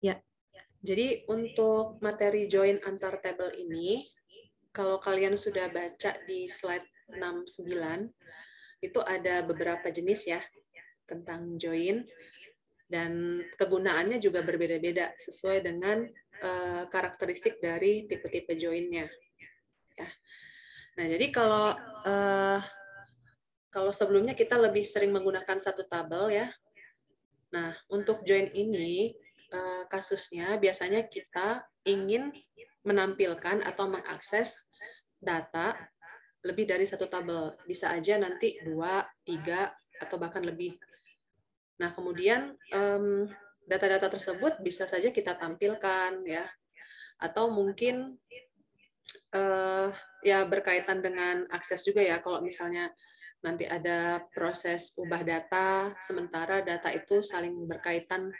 Ya, jadi untuk materi join antar tabel ini, kalau kalian sudah baca di slide 69, itu ada beberapa jenis ya tentang join dan kegunaannya juga berbeda-beda sesuai dengan uh, karakteristik dari tipe-tipe joinnya. Ya. Nah, jadi kalau uh, kalau sebelumnya kita lebih sering menggunakan satu tabel ya. Nah, untuk join ini Eh, kasusnya biasanya kita ingin menampilkan atau mengakses data lebih dari satu tabel. Bisa aja nanti dua, tiga, atau bahkan lebih. Nah, kemudian data data-data tersebut bisa saja kita tampilkan ya, atau mungkin uh, ya berkaitan dengan akses juga ya. Kalau misalnya nanti ada proses ubah data, sementara data itu saling berkaitan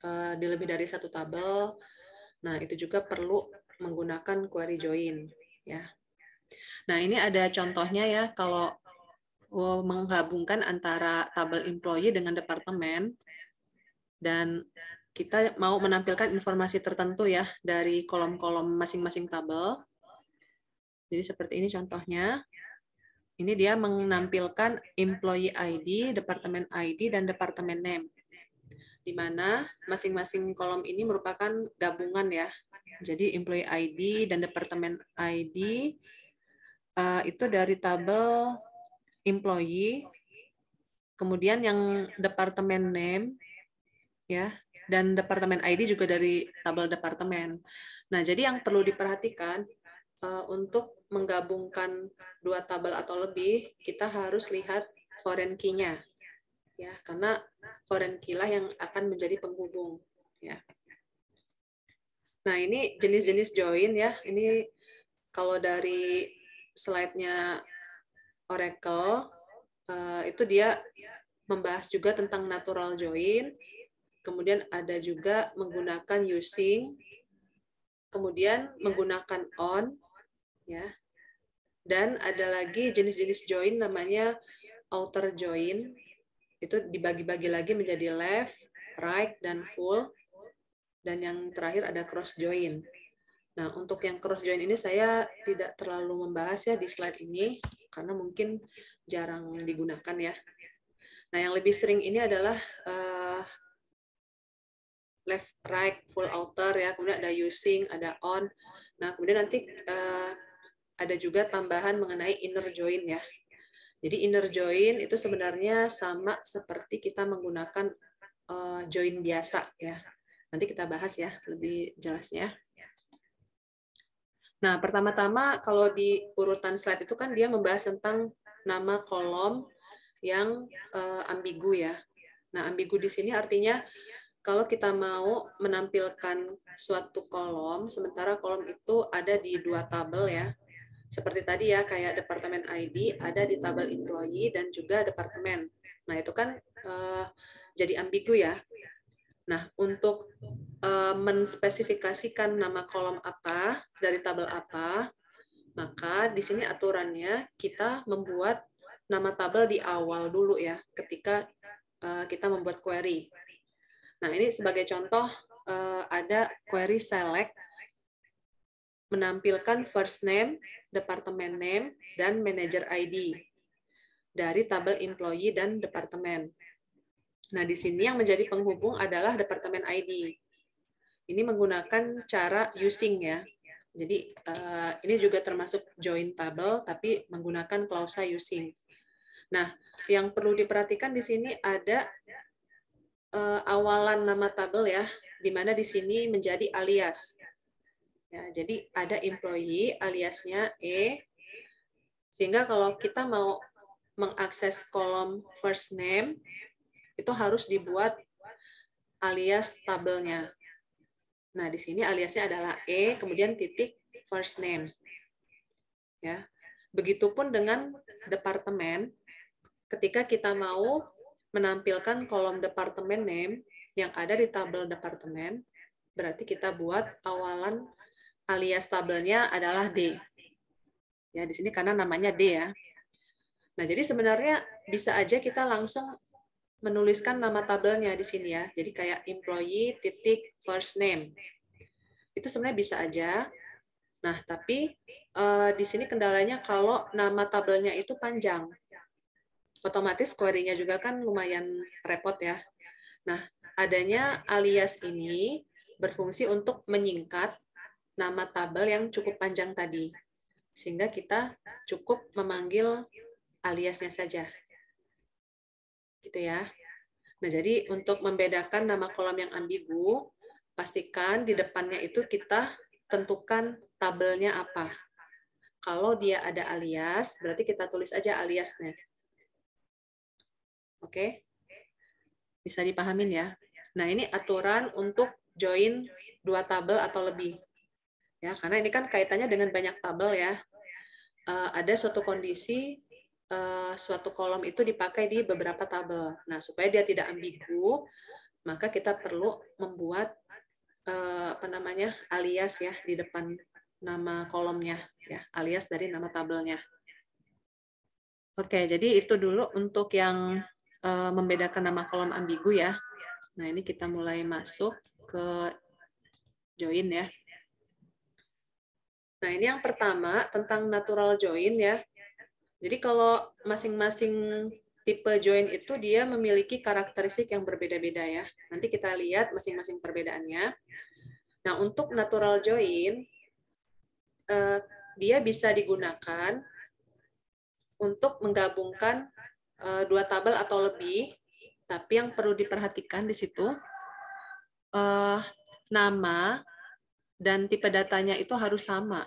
Eh, di lebih dari satu tabel. Nah, itu juga perlu menggunakan query join ya. Nah, ini ada contohnya ya kalau oh, menggabungkan antara tabel employee dengan departemen dan kita mau menampilkan informasi tertentu ya dari kolom-kolom masing-masing tabel. Jadi seperti ini contohnya. Ini dia menampilkan employee ID, departemen ID, dan departemen name di mana masing-masing kolom ini merupakan gabungan ya. Jadi employee ID dan departemen ID uh, eh, itu dari tabel employee, kemudian yang departemen name ya dan departemen ID juga dari tabel departemen. Nah, jadi yang perlu diperhatikan uh, untuk menggabungkan dua tabel atau lebih, kita harus lihat foreign key-nya ya karena korenkilah yang akan menjadi penghubung ya. Nah, ini jenis-jenis join ya. Ini kalau dari slide-nya Oracle eh, itu dia membahas juga tentang natural join. Kemudian ada juga menggunakan using, kemudian menggunakan on ya. Dan ada lagi jenis-jenis join namanya outer join itu dibagi-bagi lagi menjadi left, right, dan full. Dan yang terakhir ada cross join. Nah, untuk yang cross join ini saya tidak terlalu membahas ya di slide ini karena mungkin jarang digunakan ya. Nah, yang lebih sering ini adalah uh, left right full outer ya, kemudian ada using, ada on. Nah, kemudian nanti uh, ada juga tambahan mengenai inner join ya. Jadi inner join itu sebenarnya sama seperti kita menggunakan uh, join biasa ya. Nanti kita bahas ya lebih jelasnya. Nah, pertama-tama kalau di urutan slide itu kan dia membahas tentang nama kolom yang uh, ambigu ya. Nah, ambigu di sini artinya kalau kita mau menampilkan suatu kolom, sementara kolom itu ada di dua tabel ya. Seperti tadi ya, kayak departemen ID ada di tabel employee dan juga departemen. Nah, itu kan uh, jadi ambigu ya. Nah, untuk uh, menspesifikasikan nama kolom apa dari tabel apa, maka di sini aturannya kita membuat nama tabel di awal dulu ya, ketika uh, kita membuat query. Nah, ini sebagai contoh uh, ada query select menampilkan first name, departemen name, dan manager ID dari tabel employee dan departemen. Nah, di sini yang menjadi penghubung adalah departemen ID. Ini menggunakan cara using ya. Jadi eh, ini juga termasuk join tabel tapi menggunakan klausa using. Nah, yang perlu diperhatikan di sini ada eh, awalan nama tabel ya, di mana di sini menjadi alias. Ya, jadi ada employee aliasnya E, sehingga kalau kita mau mengakses kolom first name, itu harus dibuat alias tabelnya. Nah, di sini aliasnya adalah E, kemudian titik first name. Ya. Begitupun dengan departemen, ketika kita mau menampilkan kolom departemen name yang ada di tabel departemen, berarti kita buat awalan alias tabelnya adalah D. Ya, di sini karena namanya D ya. Nah, jadi sebenarnya bisa aja kita langsung menuliskan nama tabelnya di sini ya. Jadi kayak employee titik first name. Itu sebenarnya bisa aja. Nah, tapi uh, di sini kendalanya kalau nama tabelnya itu panjang. Otomatis query-nya juga kan lumayan repot ya. Nah, adanya alias ini berfungsi untuk menyingkat nama tabel yang cukup panjang tadi. Sehingga kita cukup memanggil aliasnya saja. Gitu ya. Nah, jadi untuk membedakan nama kolom yang ambigu, pastikan di depannya itu kita tentukan tabelnya apa. Kalau dia ada alias, berarti kita tulis aja aliasnya. Oke? Bisa dipahamin ya? Nah, ini aturan untuk join dua tabel atau lebih ya karena ini kan kaitannya dengan banyak tabel ya uh, ada suatu kondisi uh, suatu kolom itu dipakai di beberapa tabel nah supaya dia tidak ambigu maka kita perlu membuat uh, apa namanya alias ya di depan nama kolomnya ya alias dari nama tabelnya oke jadi itu dulu untuk yang uh, membedakan nama kolom ambigu ya nah ini kita mulai masuk ke join ya Nah, ini yang pertama tentang natural join ya. Jadi kalau masing-masing tipe join itu dia memiliki karakteristik yang berbeda-beda ya. Nanti kita lihat masing-masing perbedaannya. Nah, untuk natural join eh, dia bisa digunakan untuk menggabungkan eh, dua tabel atau lebih. Tapi yang perlu diperhatikan di situ eh, nama dan tipe datanya itu harus sama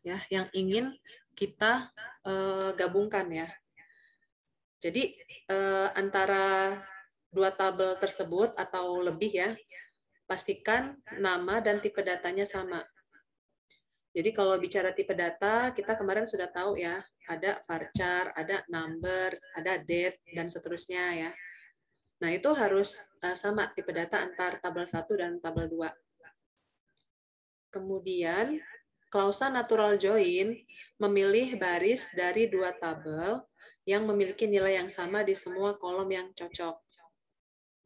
ya yang ingin kita uh, gabungkan ya. Jadi uh, antara dua tabel tersebut atau lebih ya, pastikan nama dan tipe datanya sama. Jadi kalau bicara tipe data, kita kemarin sudah tahu ya, ada varchar, ada number, ada date, dan seterusnya ya. Nah, itu harus eh, sama tipe data antar tabel 1 dan tabel 2. Kemudian, klausa natural join memilih baris dari dua tabel yang memiliki nilai yang sama di semua kolom yang cocok.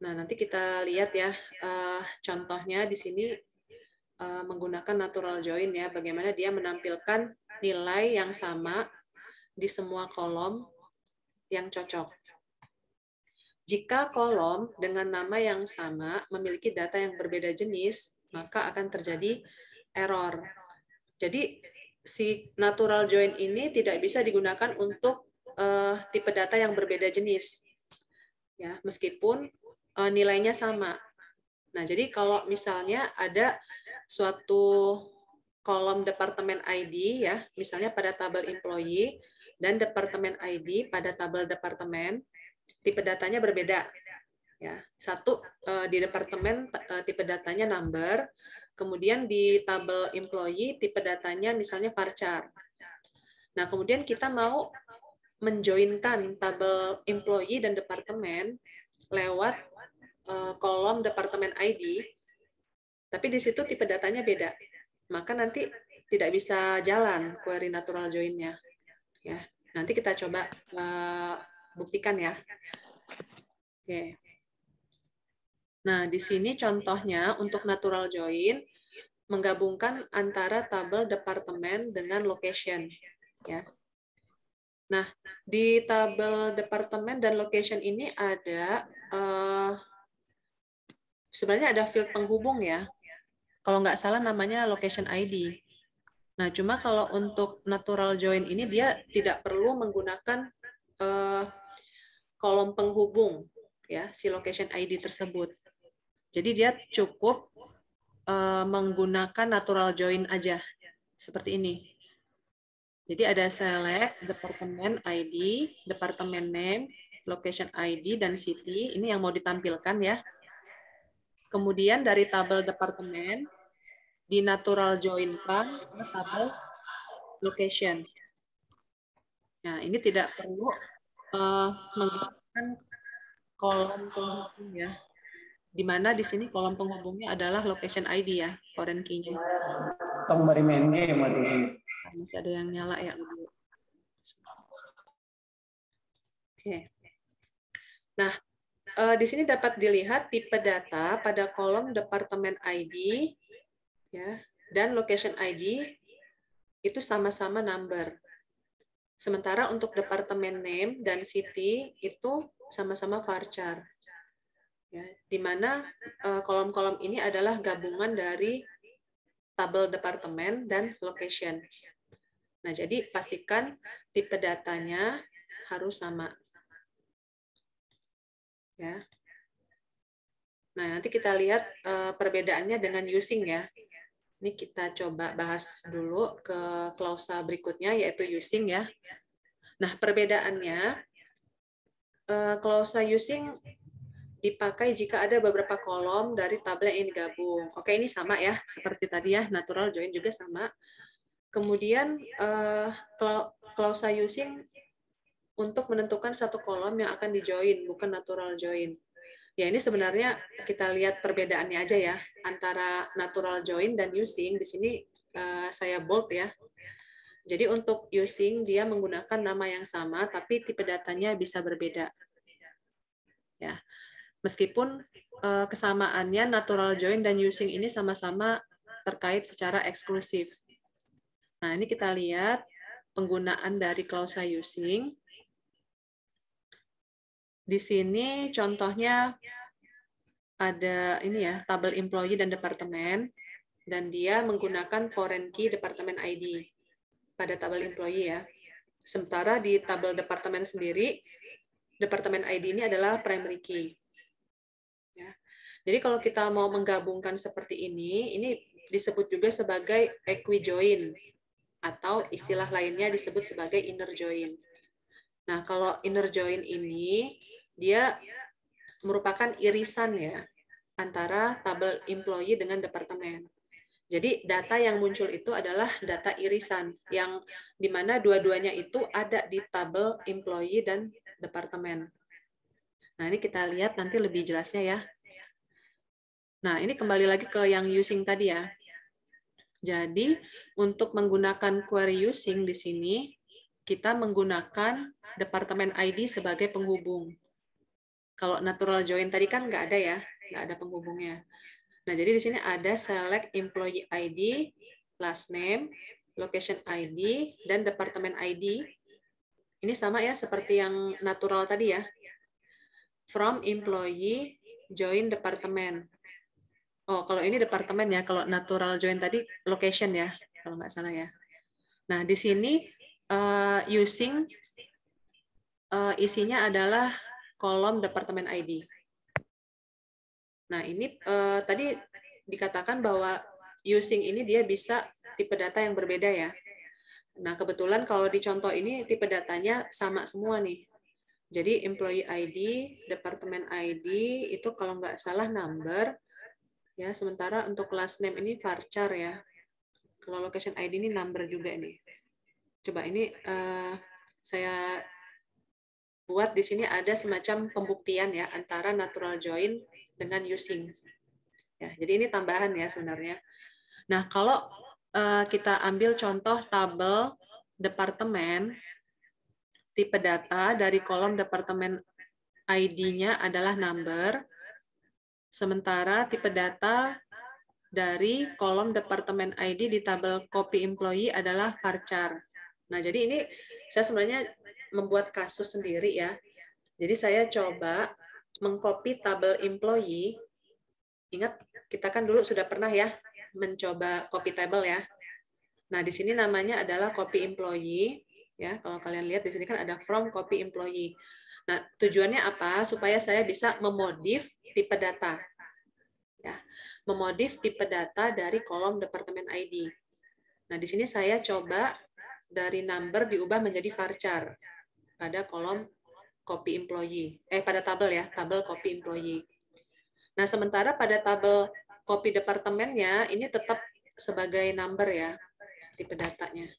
Nah, nanti kita lihat ya eh, contohnya di sini eh, menggunakan natural join ya, bagaimana dia menampilkan nilai yang sama di semua kolom yang cocok. Jika kolom dengan nama yang sama memiliki data yang berbeda jenis, maka akan terjadi error. Jadi si natural join ini tidak bisa digunakan untuk uh, tipe data yang berbeda jenis. Ya, meskipun uh, nilainya sama. Nah, jadi kalau misalnya ada suatu kolom departemen ID ya, misalnya pada tabel employee dan departemen ID pada tabel departemen, tipe datanya berbeda. Ya, satu eh, di departemen tipe datanya number, Kemudian di tabel employee, tipe datanya misalnya varchar. Nah, kemudian kita mau menjoinkan tabel employee dan departemen lewat eh, kolom departemen ID, tapi di situ tipe datanya beda. Maka nanti tidak bisa jalan query natural join-nya. Ya, nanti kita coba uh, buktikan ya. Oke. Okay. Nah, di sini contohnya untuk natural join, menggabungkan antara tabel departemen dengan location. Ya. Nah, di tabel departemen dan location ini ada uh, sebenarnya ada field penghubung ya. Kalau nggak salah namanya location ID. Nah, cuma kalau untuk natural join ini dia tidak perlu menggunakan uh, kolom penghubung ya si location ID tersebut. Jadi dia cukup uh, menggunakan natural join aja seperti ini. Jadi ada select departemen ID, departemen name, location ID dan city. Ini yang mau ditampilkan ya. Kemudian dari tabel departemen di natural join kan ke tabel location. Nah, ini tidak perlu uh, menggunakan kolom kolom ya di mana di sini kolom penghubungnya adalah location ID ya, foreign key-nya. Tong main game Masih ada yang nyala ya, Bu. Oke. Nah, eh, di sini dapat dilihat tipe data pada kolom departemen ID ya dan location ID itu sama-sama number. Sementara untuk departemen name dan city itu sama-sama varchar ya di mana eh, kolom-kolom uh, ini adalah gabungan dari tabel departemen dan location. Nah, jadi pastikan tipe datanya harus sama. Ya. Nah, nanti kita lihat uh, perbedaannya dengan using ya. Ini kita coba bahas dulu ke klausa berikutnya yaitu using ya. Nah, perbedaannya eh, klausa using dipakai jika ada beberapa kolom dari tabel yang digabung. Oke, ini sama ya, seperti tadi ya, natural join juga sama. Kemudian uh, klausa using untuk menentukan satu kolom yang akan dijoin, bukan natural join. Ya, ini sebenarnya kita lihat perbedaannya aja ya, antara natural join dan using. Di sini uh, saya bold ya. Jadi untuk using, dia menggunakan nama yang sama, tapi tipe datanya bisa berbeda meskipun uh, kesamaannya natural join dan using ini sama-sama terkait secara eksklusif. Nah, ini kita lihat penggunaan dari klausa using. Di sini contohnya ada ini ya, tabel employee dan departemen dan dia menggunakan foreign key departemen ID pada tabel employee ya. Sementara di tabel departemen sendiri, departemen ID ini adalah primary key. Jadi kalau kita mau menggabungkan seperti ini, ini disebut juga sebagai equijoin atau istilah lainnya disebut sebagai inner join. Nah, kalau inner join ini dia merupakan irisan ya antara tabel employee dengan departemen. Jadi data yang muncul itu adalah data irisan yang mana dua-duanya itu ada di tabel employee dan departemen. Nah ini kita lihat nanti lebih jelasnya ya Nah, ini kembali lagi ke yang using tadi ya. Jadi, untuk menggunakan query using di sini, kita menggunakan departemen ID sebagai penghubung. Kalau natural join tadi kan nggak ada ya, nggak ada penghubungnya. Nah, jadi di sini ada select employee ID, last name, location ID, dan departemen ID. Ini sama ya seperti yang natural tadi ya. From employee, join departemen Oh, kalau ini departemen ya, kalau natural join tadi location ya, kalau nggak salah ya. Nah, di sini uh, using uh, isinya adalah kolom departemen ID. Nah, ini uh, tadi dikatakan bahwa using ini dia bisa tipe data yang berbeda ya. Nah, kebetulan kalau di contoh ini tipe datanya sama semua nih. Jadi employee ID, departemen ID itu kalau nggak salah number, Ya, sementara untuk last name ini varchar ya. Kalau location ID ini number juga ini. Coba ini uh, saya buat di sini ada semacam pembuktian ya antara natural join dengan using. Ya, jadi ini tambahan ya sebenarnya. Nah, kalau uh, kita ambil contoh tabel departemen tipe data dari kolom departemen ID-nya adalah number, Sementara tipe data dari kolom Departemen ID di tabel copy employee adalah varchar. Nah, jadi ini saya sebenarnya membuat kasus sendiri ya. Jadi saya coba mengcopy tabel employee. Ingat, kita kan dulu sudah pernah ya mencoba copy table ya. Nah, di sini namanya adalah copy employee ya. Kalau kalian lihat di sini kan ada from copy employee. Nah, tujuannya apa? Supaya saya bisa memodif tipe data. Ya, memodif tipe data dari kolom departemen ID. Nah, di sini saya coba dari number diubah menjadi varchar pada kolom copy employee. Eh, pada tabel ya, tabel copy employee. Nah, sementara pada tabel copy departemennya ini tetap sebagai number ya, tipe datanya.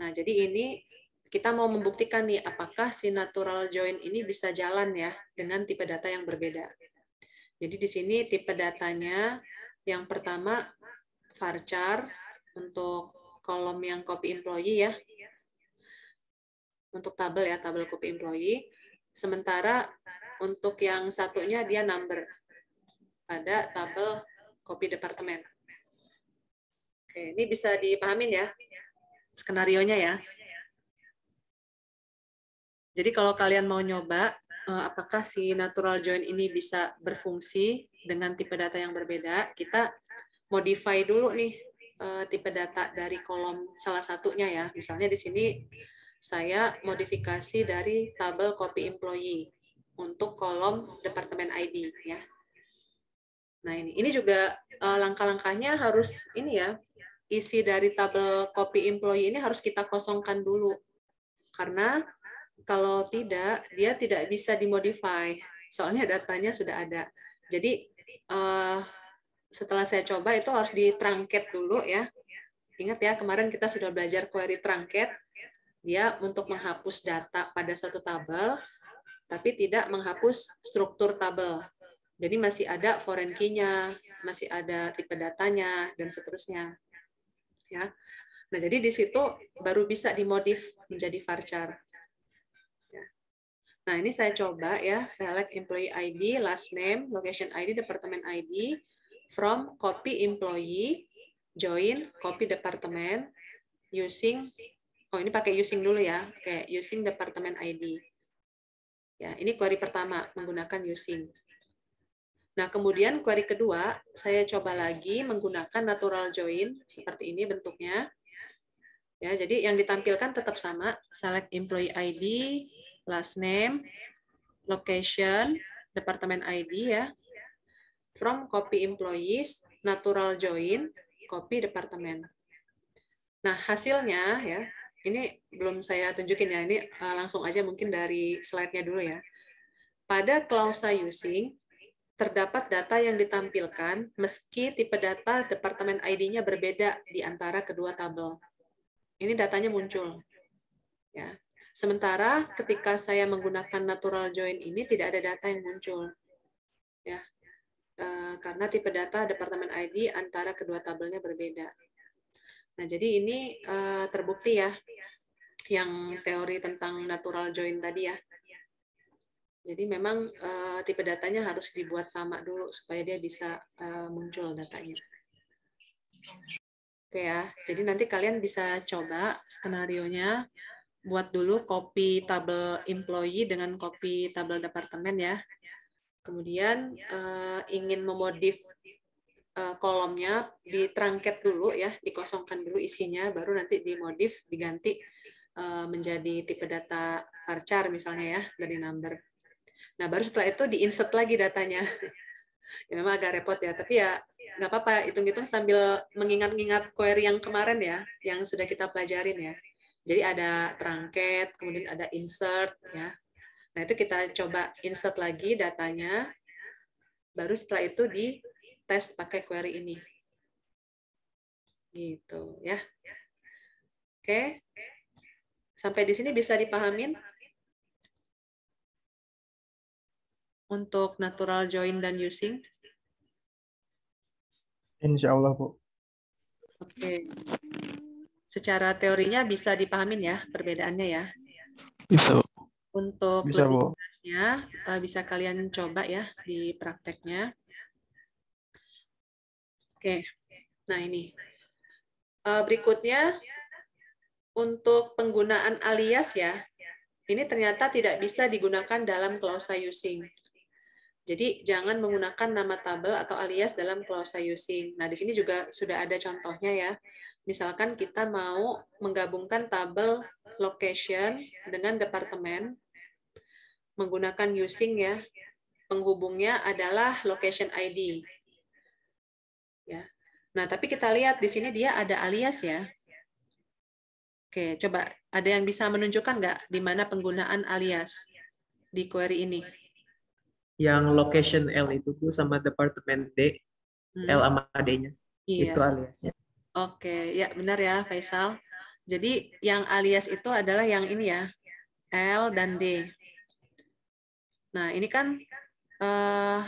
Nah, jadi ini kita mau membuktikan nih apakah si natural join ini bisa jalan ya dengan tipe data yang berbeda. Jadi di sini tipe datanya yang pertama varchar untuk kolom yang copy employee ya. Untuk tabel ya, tabel copy employee. Sementara untuk yang satunya dia number pada tabel copy departemen. Oke, ini bisa dipahamin ya skenario-nya ya. Jadi kalau kalian mau nyoba eh, apakah si natural join ini bisa berfungsi dengan tipe data yang berbeda, kita modify dulu nih eh, tipe data dari kolom salah satunya ya. Misalnya di sini saya modifikasi dari tabel copy employee untuk kolom departemen ID ya. Nah, ini ini juga eh, langkah-langkahnya harus ini ya. Isi dari tabel copy employee ini harus kita kosongkan dulu. Karena kalau tidak, dia tidak bisa dimodify. Soalnya datanya sudah ada. Jadi uh, setelah saya coba itu harus ditrangket dulu ya. Ingat ya, kemarin kita sudah belajar query trangket. Dia untuk menghapus data pada satu tabel, tapi tidak menghapus struktur tabel. Jadi masih ada foreign key-nya, masih ada tipe datanya, dan seterusnya. Ya. Nah, jadi di situ baru bisa dimodif menjadi varchar. Nah, ini saya coba ya, select employee ID, last name, location ID, department ID, from copy employee, join copy department, using, oh ini pakai using dulu ya, oke, using department ID. Ya, ini query pertama, menggunakan using. Nah, kemudian query kedua, saya coba lagi menggunakan natural join, seperti ini bentuknya. Ya, jadi yang ditampilkan tetap sama, select employee ID, last name, location, departemen ID ya. From copy employees, natural join, copy departemen. Nah, hasilnya ya, ini belum saya tunjukin ya, ini eh, langsung aja mungkin dari slide-nya dulu ya. Pada klausa using, terdapat data yang ditampilkan meski tipe data departemen ID-nya berbeda di antara kedua tabel. Ini datanya muncul. Ya. Sementara ketika saya menggunakan natural join ini tidak ada data yang muncul. Ya. E, karena tipe data departemen ID antara kedua tabelnya berbeda. Nah, jadi ini e, terbukti ya yang teori tentang natural join tadi ya. Jadi memang uh, tipe datanya harus dibuat sama dulu supaya dia bisa uh, muncul datanya. Oke ya, jadi nanti kalian bisa coba skenarionya. nya buat dulu copy tabel employee dengan copy tabel departemen ya. Kemudian uh, ingin memodif uh, kolomnya ditrangket dulu ya, dikosongkan dulu isinya, baru nanti dimodif, diganti uh, menjadi tipe data varchar misalnya ya, dari number. Nah baru setelah itu diinsert lagi datanya. ya memang agak repot ya, tapi ya nggak apa-apa, hitung-hitung sambil mengingat-ingat query yang kemarin ya, yang sudah kita pelajarin ya. Jadi ada terangket, kemudian ada insert ya. Nah, itu kita coba insert lagi datanya. Baru setelah itu di tes pakai query ini. Gitu ya. Oke. Sampai di sini bisa dipahamin? Untuk natural join dan using? Insya Allah, Bu. Oke. Okay secara teorinya bisa dipahamin ya perbedaannya ya. Bisa. Untuk bisa, Bu. Eh, bisa kalian coba ya di prakteknya. Oke, nah ini. Eh, berikutnya untuk penggunaan alias ya. Ini ternyata tidak bisa digunakan dalam klausa using. Jadi jangan menggunakan nama tabel atau alias dalam klausa using. Nah, di sini juga sudah ada contohnya ya. Misalkan kita mau menggabungkan tabel location dengan departemen menggunakan using ya. Penghubungnya adalah location ID. Ya. Nah, tapi kita lihat di sini dia ada alias ya. Oke, coba ada yang bisa menunjukkan nggak di mana penggunaan alias di query ini? Yang location L itu Bu sama departemen D, hmm. L sama D-nya. Iya. Itu aliasnya. Oke, ya benar ya Faisal. Jadi yang alias itu adalah yang ini ya, L dan D. Nah ini kan uh,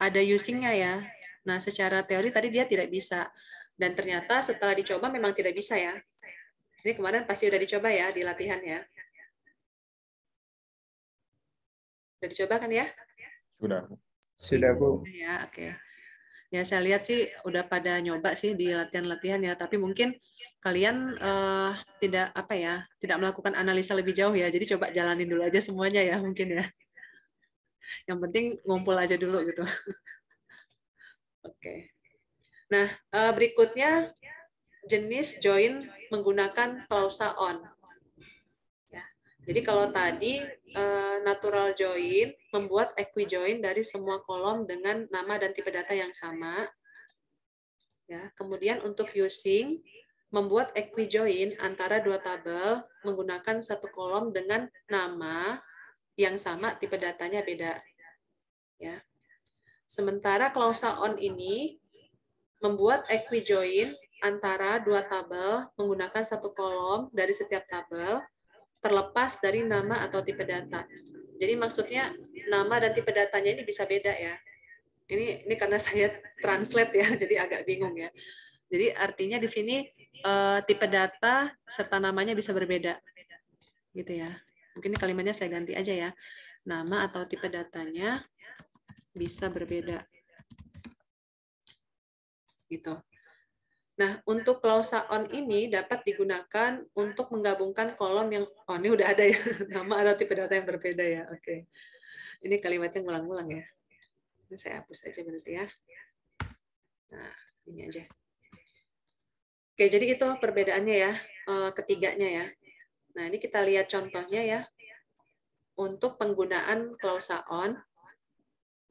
ada usingnya ya. Nah secara teori tadi dia tidak bisa dan ternyata setelah dicoba memang tidak bisa ya. Ini kemarin pasti sudah dicoba ya di latihan ya. Sudah dicoba kan ya? Sudah. Sudah Bu. Ya, oke. Okay ya saya lihat sih udah pada nyoba sih di latihan-latihan ya tapi mungkin kalian uh, tidak apa ya tidak melakukan analisa lebih jauh ya jadi coba jalanin dulu aja semuanya ya mungkin ya yang penting ngumpul aja dulu gitu oke okay. nah uh, berikutnya jenis join menggunakan klausa on ya. jadi kalau tadi Eh, natural join, membuat equi join dari semua kolom dengan nama dan tipe data yang sama. Ya, kemudian untuk using membuat equi join antara dua tabel menggunakan satu kolom dengan nama yang sama, tipe datanya beda. Ya. Sementara klausa on ini membuat equi join antara dua tabel menggunakan satu kolom dari setiap tabel terlepas dari nama atau tipe data. Jadi maksudnya nama dan tipe datanya ini bisa beda ya. Ini ini karena saya translate ya, jadi agak bingung ya. Jadi artinya di sini uh, tipe data serta namanya bisa berbeda. Gitu ya. Mungkin kalimatnya saya ganti aja ya. Nama atau tipe datanya bisa berbeda. Gitu. Nah, untuk klausa on ini dapat digunakan untuk menggabungkan kolom yang oh ini udah ada ya nama atau tipe data yang berbeda ya. Oke. Okay. Ini kalimatnya ngulang-ngulang ya. Ini saya hapus aja berarti ya. Nah, ini aja. Oke, jadi itu perbedaannya ya, eh, ketiganya ya. Nah, ini kita lihat contohnya ya. Untuk penggunaan klausa on.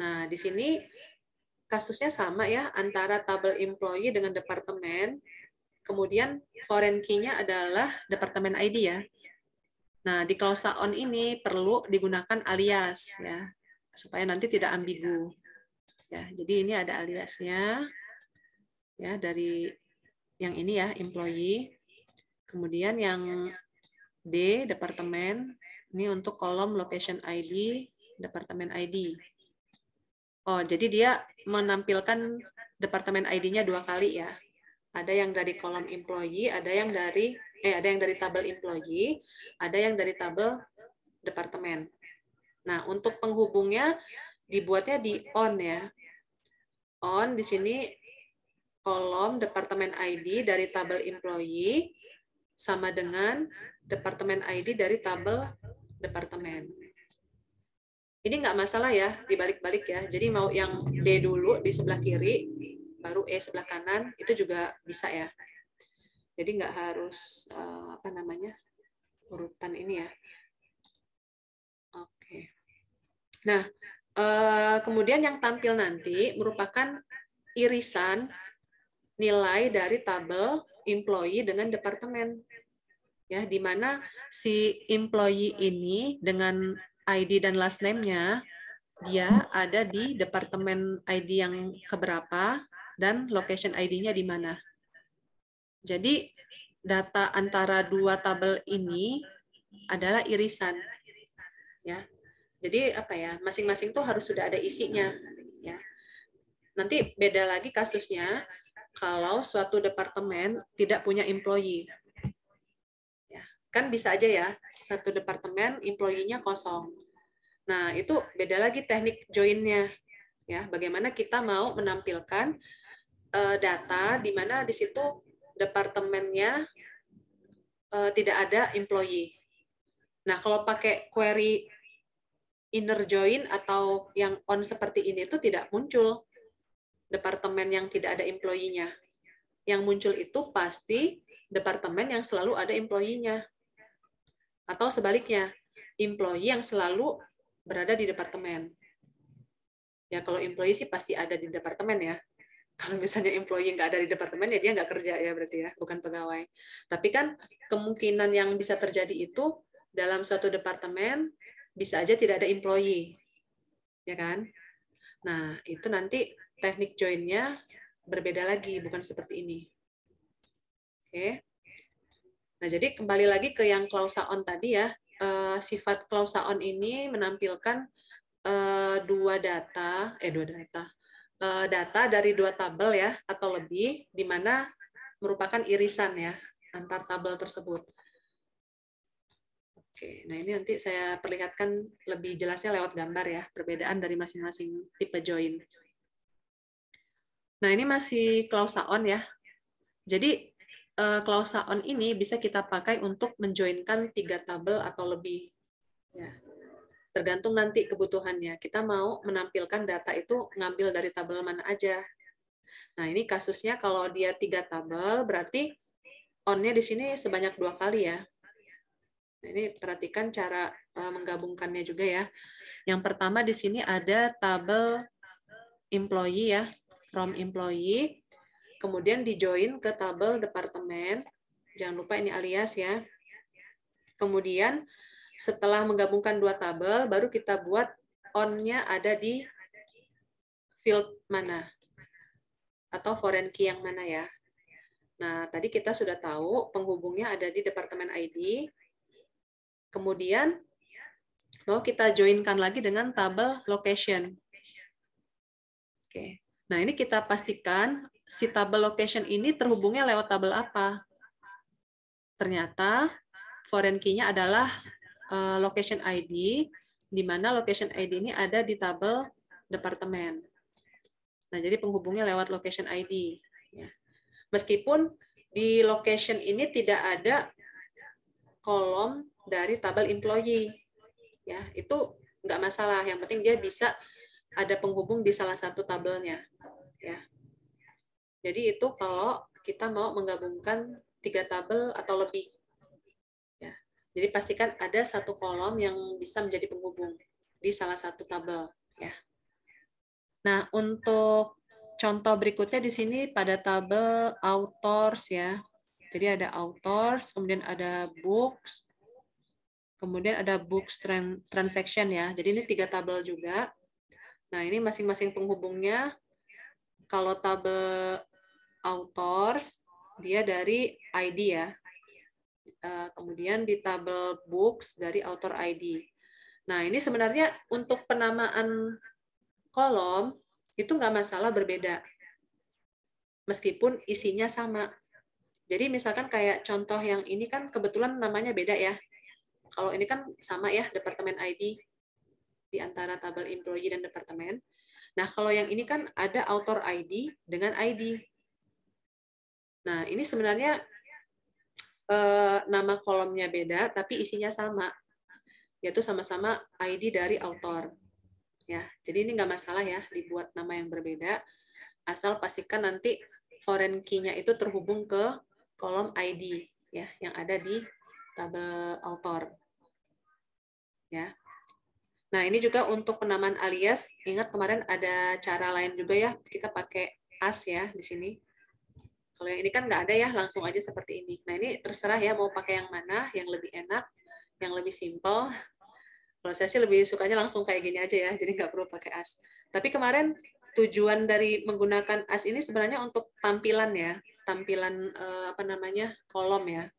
Nah, di sini kasusnya sama ya antara tabel employee dengan departemen. Kemudian foreign key-nya adalah departemen ID ya. Nah, di klausa on ini perlu digunakan alias ya supaya nanti tidak ambigu. Ya, jadi ini ada aliasnya ya dari yang ini ya employee. Kemudian yang D departemen ini untuk kolom location ID, departemen ID. Oh, jadi dia menampilkan departemen ID-nya dua kali ya. Ada yang dari kolom employee, ada yang dari eh ada yang dari tabel employee, ada yang dari tabel departemen. Nah, untuk penghubungnya dibuatnya di on ya. On di sini kolom departemen ID dari tabel employee sama dengan departemen ID dari tabel departemen. Ini nggak masalah ya, dibalik-balik ya. Jadi mau yang D dulu di sebelah kiri, baru E sebelah kanan, itu juga bisa ya. Jadi nggak harus, uh, apa namanya, urutan ini ya. Oke. Okay. Nah, uh, kemudian yang tampil nanti merupakan irisan nilai dari tabel employee dengan departemen ya di mana si employee ini dengan ID dan last name-nya, dia ada di departemen ID yang keberapa dan location ID-nya di mana. Jadi data antara dua tabel ini adalah irisan. Ya. Jadi apa ya, masing-masing tuh harus sudah ada isinya, ya. Nanti beda lagi kasusnya kalau suatu departemen tidak punya employee kan bisa aja ya satu departemen employee-nya kosong. Nah, itu beda lagi teknik join-nya. Ya, bagaimana kita mau menampilkan uh, data di mana di situ departemennya uh, tidak ada employee. Nah, kalau pakai query inner join atau yang on seperti ini itu tidak muncul departemen yang tidak ada employee-nya. Yang muncul itu pasti departemen yang selalu ada employee-nya. Atau sebaliknya, employee yang selalu berada di departemen. Ya kalau employee sih pasti ada di departemen ya. Kalau misalnya employee nggak ada di departemen ya dia nggak kerja ya berarti ya, bukan pegawai. Tapi kan kemungkinan yang bisa terjadi itu dalam suatu departemen bisa aja tidak ada employee. Ya kan? Nah, itu nanti teknik joinnya berbeda lagi, bukan seperti ini. Oke. Nah, jadi kembali lagi ke yang klausa on tadi ya. Eh, sifat klausa on ini menampilkan eh, dua data, eh dua data, eh, data dari dua tabel ya atau lebih, di mana merupakan irisan ya antar tabel tersebut. Oke, nah ini nanti saya perlihatkan lebih jelasnya lewat gambar ya, perbedaan dari masing-masing tipe join. Nah ini masih klausa on ya. Jadi uh, eh, klausa on ini bisa kita pakai untuk menjoinkan tiga tabel atau lebih. Ya. Tergantung nanti kebutuhannya. Kita mau menampilkan data itu ngambil dari tabel mana aja. Nah, ini kasusnya kalau dia tiga tabel, berarti on-nya di sini sebanyak dua kali ya. Nah, ini perhatikan cara uh, menggabungkannya juga ya. Yang pertama di sini ada tabel employee ya, from employee kemudian di join ke tabel departemen. Jangan lupa ini alias ya. Kemudian setelah menggabungkan dua tabel, baru kita buat on-nya ada di field mana atau foreign key yang mana ya. Nah, tadi kita sudah tahu penghubungnya ada di departemen ID. Kemudian mau kita joinkan lagi dengan tabel location. Oke. Nah, ini kita pastikan si tabel location ini terhubungnya lewat tabel apa? Ternyata foreign key-nya adalah uh, location ID, di mana location ID ini ada di tabel departemen. Nah, jadi penghubungnya lewat location ID. Ya. Meskipun di location ini tidak ada kolom dari tabel employee. Ya, itu nggak masalah. Yang penting dia bisa ada penghubung di salah satu tabelnya. Ya. Jadi itu kalau kita mau menggabungkan tiga tabel atau lebih. Ya. Jadi pastikan ada satu kolom yang bisa menjadi penghubung di salah satu tabel. Ya. Nah, untuk contoh berikutnya di sini pada tabel authors ya. Jadi ada authors, kemudian ada books, kemudian ada books transaction ya. Jadi ini tiga tabel juga. Nah, ini masing-masing penghubungnya kalau tabel authors, dia dari ID ya. Uh, kemudian di tabel books dari author ID. Nah, ini sebenarnya untuk penamaan kolom itu nggak masalah berbeda. Meskipun isinya sama. Jadi misalkan kayak contoh yang ini kan kebetulan namanya beda ya. Kalau ini kan sama ya, Departemen ID di antara tabel employee dan departemen. Nah, kalau yang ini kan ada author ID dengan ID. Nah, ini sebenarnya eh, nama kolomnya beda, tapi isinya sama, yaitu sama-sama ID dari author. Ya, jadi ini nggak masalah ya dibuat nama yang berbeda, asal pastikan nanti foreign key-nya itu terhubung ke kolom ID ya yang ada di tabel author. Ya. Nah, ini juga untuk penamaan alias, ingat kemarin ada cara lain juga ya, kita pakai as ya di sini. Kalau yang ini kan nggak ada ya, langsung aja seperti ini. Nah, ini terserah ya mau pakai yang mana, yang lebih enak, yang lebih simple. Kalau saya sih lebih sukanya langsung kayak gini aja ya, jadi nggak perlu pakai as. Tapi kemarin tujuan dari menggunakan as ini sebenarnya untuk tampilan ya, tampilan eh, apa namanya kolom ya.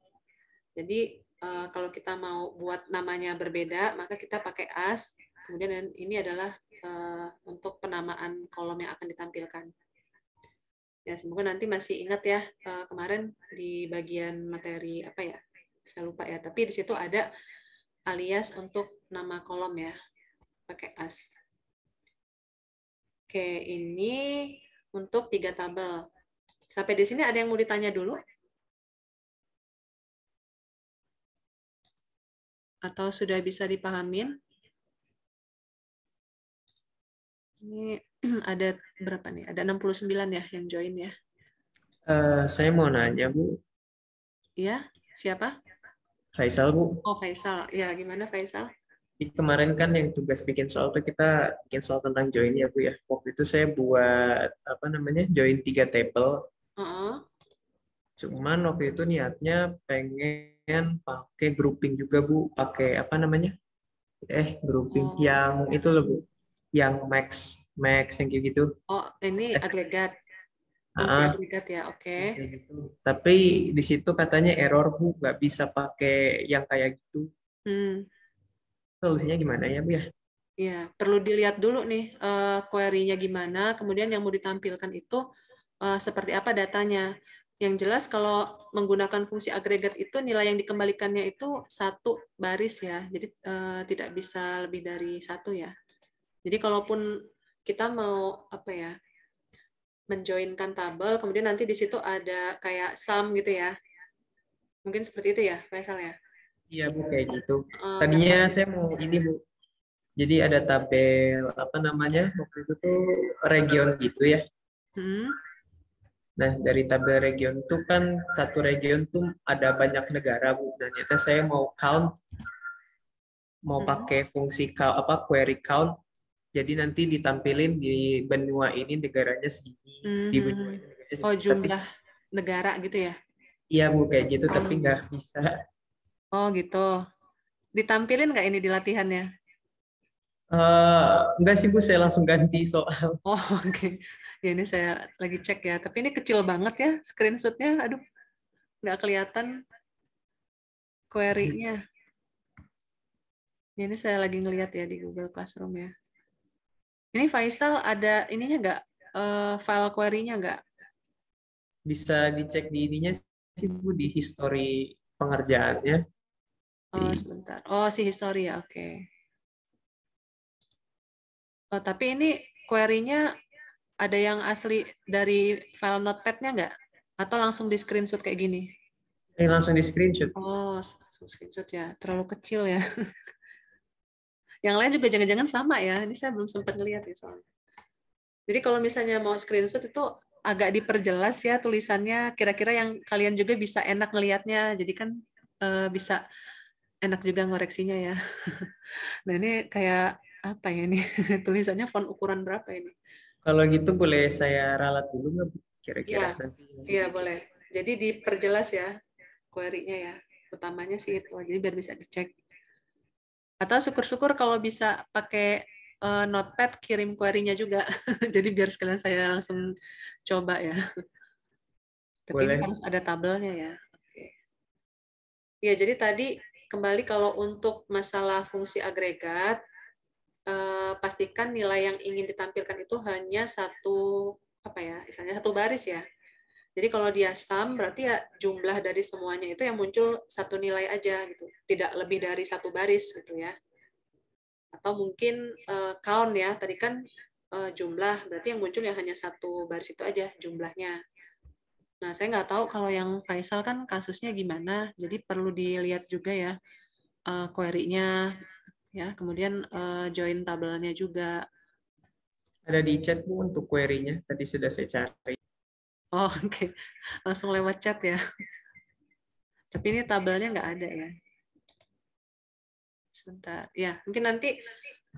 Jadi uh, kalau kita mau buat namanya berbeda, maka kita pakai as. Kemudian ini adalah uh, untuk penamaan kolom yang akan ditampilkan. Ya, semoga nanti masih ingat ya uh, kemarin di bagian materi apa ya? Saya lupa ya, tapi di situ ada alias untuk nama kolom ya, pakai as. Oke, ini untuk tiga tabel. Sampai di sini ada yang mau ditanya dulu? atau sudah bisa dipahamin? Ini ada berapa nih? Ada 69 ya yang join ya. Uh, saya mau nanya, Bu. Iya, siapa? Faisal, Bu. Oh, Faisal. Ya, gimana Faisal? kemarin kan yang tugas bikin soal itu kita bikin soal tentang join ya, Bu ya. Waktu itu saya buat apa namanya? join tiga table. Uh -uh. Cuman waktu itu niatnya pengen pakai grouping juga Bu, pakai apa namanya? Eh, grouping oh. yang itu loh Bu, yang max max yang kayak gitu. Oh, ini eh. agregat. Uh, agregat ya, oke. Okay. Gitu. Tapi di situ katanya error Bu, nggak bisa pakai yang kayak gitu. Hmm. Solusinya gimana ya Bu ya? Ya, perlu dilihat dulu nih uh, query-nya gimana, kemudian yang mau ditampilkan itu uh, seperti apa datanya yang jelas kalau menggunakan fungsi agregat itu nilai yang dikembalikannya itu satu baris ya jadi e, tidak bisa lebih dari satu ya jadi kalaupun kita mau apa ya menjoinkan tabel kemudian nanti di situ ada kayak sum gitu ya mungkin seperti itu ya Faisal ya iya bu kayak gitu eh, tadinya e, saya mau ini bu jadi ada tabel apa namanya waktu itu tuh region gitu ya hmm Nah, dari tabel region itu kan satu region itu ada banyak negara, Bu. Nah, nyata saya mau count mau pakai fungsi count, apa query count. Jadi nanti ditampilin di benua ini negaranya segini, hmm. di mm-hmm. benua ini negaranya oh, segini. Oh, jumlah tapi, negara gitu ya? Iya, Bu, kayak gitu oh. tapi nggak bisa. Oh, gitu. Ditampilin nggak ini di latihannya? Uh, eh, enggak sih, Bu, saya langsung ganti soal. Oh, oke. Okay ya, ini saya lagi cek ya tapi ini kecil banget ya screenshotnya aduh nggak kelihatan query-nya ya, ini saya lagi ngelihat ya di Google Classroom ya ini Faisal ada ininya nggak uh, file query-nya nggak bisa dicek di ininya sih bu di history pengerjaannya oh sebentar oh si history ya oke okay. oh tapi ini query-nya ada yang asli dari file notepadnya nya nggak? Atau langsung di screenshot kayak gini? Ini eh, langsung di screenshot. Oh, screenshot ya. Terlalu kecil ya. yang lain juga jangan-jangan sama ya. Ini saya belum sempat ngeliat ya soalnya. Jadi kalau misalnya mau screenshot itu agak diperjelas ya tulisannya kira-kira yang kalian juga bisa enak ngelihatnya. Jadi kan uh, bisa enak juga ngoreksinya ya. nah ini kayak apa ya ini tulisannya font ukuran berapa ini? Kalau gitu boleh saya ralat dulu nggak Bu? Kira-kira ya, nanti. Iya boleh. Jadi diperjelas ya query-nya ya. Utamanya sih itu. Jadi biar bisa dicek. Atau syukur-syukur kalau bisa pakai eh, notepad kirim query-nya juga. Jadi biar sekalian saya langsung coba ya. Tapi boleh. harus ada tabelnya ya. Oke. Ya jadi tadi kembali kalau untuk masalah fungsi agregat eh, pastikan nilai yang ingin ditampilkan itu hanya satu apa ya, misalnya satu baris ya. Jadi kalau dia sum berarti ya jumlah dari semuanya itu yang muncul satu nilai aja gitu, tidak lebih dari satu baris gitu ya. Atau mungkin eh, count ya, tadi kan eh, jumlah berarti yang muncul yang hanya satu baris itu aja jumlahnya. Nah, saya nggak tahu kalau yang Faisal kan kasusnya gimana, jadi perlu dilihat juga ya uh, query-nya ya kemudian uh, join tabelnya juga ada di chat bu untuk querynya. tadi sudah saya cari oh oke okay. langsung lewat chat ya tapi ini tabelnya nggak ada ya sebentar ya mungkin nanti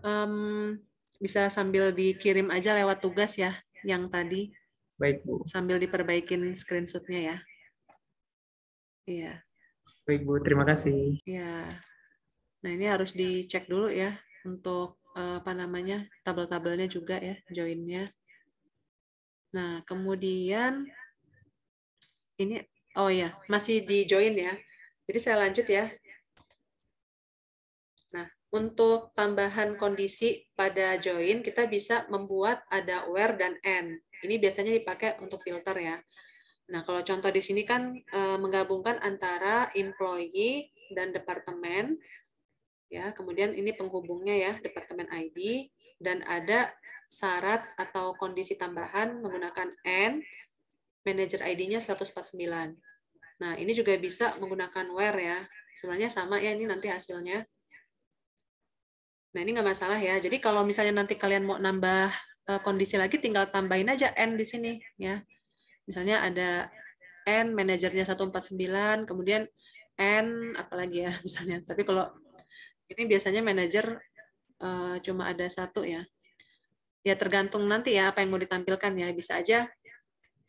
um, bisa sambil dikirim aja lewat tugas ya yang tadi baik bu sambil diperbaikin screenshotnya ya iya baik bu terima kasih iya Nah, ini harus iya. dicek dulu ya untuk eh, apa namanya tabel-tabelnya juga ya joinnya. Nah, kemudian ini oh ya, masih di join ya. Jadi saya lanjut ya. Nah, untuk tambahan kondisi pada join kita bisa membuat ada where dan and. Ini biasanya dipakai untuk filter ya. Nah, kalau contoh di sini kan eh, menggabungkan antara employee dan departemen ya kemudian ini penghubungnya ya departemen ID dan ada syarat atau kondisi tambahan menggunakan N manager ID-nya 149 nah ini juga bisa menggunakan where ya sebenarnya sama ya ini nanti hasilnya nah ini nggak masalah ya jadi kalau misalnya nanti kalian mau nambah eh, kondisi lagi tinggal tambahin aja N di sini ya misalnya ada N manajernya 149 kemudian N apalagi ya misalnya tapi kalau ini biasanya manajer uh, cuma ada satu ya. Ya tergantung nanti ya apa yang mau ditampilkan ya. Bisa aja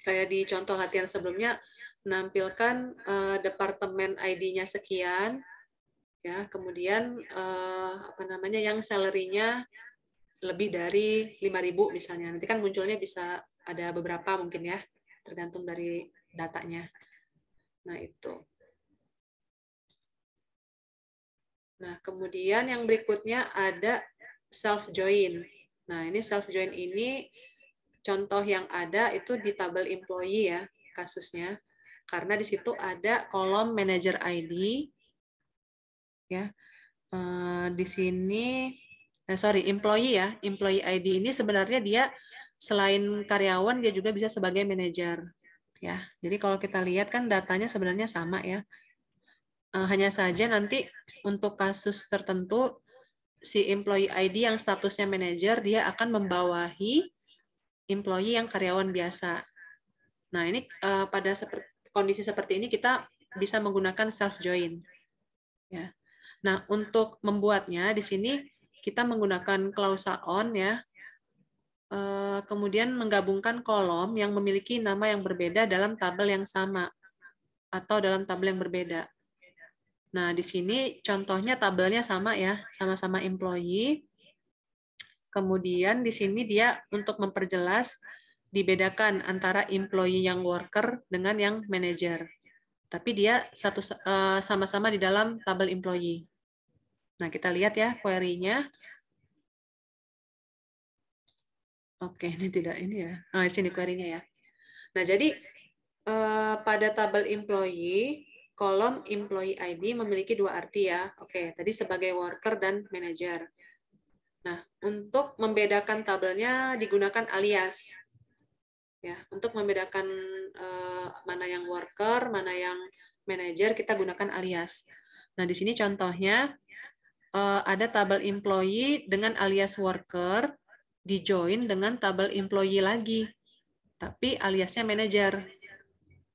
kayak di contoh latihan sebelumnya menampilkan uh, eh, departemen ID-nya sekian ya, kemudian uh, apa namanya yang salary-nya lebih dari 5000 misalnya. Nanti kan munculnya bisa ada beberapa mungkin ya, tergantung dari datanya. Nah, itu. Nah, kemudian yang berikutnya ada self-join. Nah, ini self-join ini contoh yang ada itu di tabel employee ya kasusnya. Karena di situ ada kolom manager ID. ya eh, Di sini, eh, sorry, employee ya. Employee ID ini sebenarnya dia selain karyawan, dia juga bisa sebagai manager. ya Jadi kalau kita lihat kan datanya sebenarnya sama ya. Uh, hanya saja nanti untuk kasus tertentu si employee ID yang statusnya manager dia akan membawahi employee yang karyawan biasa. Nah, ini uh, pada seperti, kondisi seperti ini kita bisa menggunakan self join. Ya. Nah, untuk membuatnya di sini kita menggunakan klausa on ya. Uh, kemudian menggabungkan kolom yang memiliki nama yang berbeda dalam tabel yang sama atau dalam tabel yang berbeda. Nah, di sini contohnya tabelnya sama ya, sama-sama employee. Kemudian di sini dia untuk memperjelas dibedakan antara employee yang worker dengan yang manager. Tapi dia satu eh, sama-sama di dalam tabel employee. Nah, kita lihat ya query-nya. Oke, ini tidak ini ya. Oh, di sini query-nya ya. Nah, jadi eh, pada tabel employee kolom employee ID memiliki dua arti ya. Oke, tadi sebagai worker dan manager. Nah, untuk membedakan tabelnya digunakan alias. Ya, untuk membedakan eh, mana yang worker, mana yang manager, kita gunakan alias. Nah, di sini contohnya eh, ada tabel employee dengan alias worker dijoin dengan tabel employee lagi. Tapi aliasnya manager.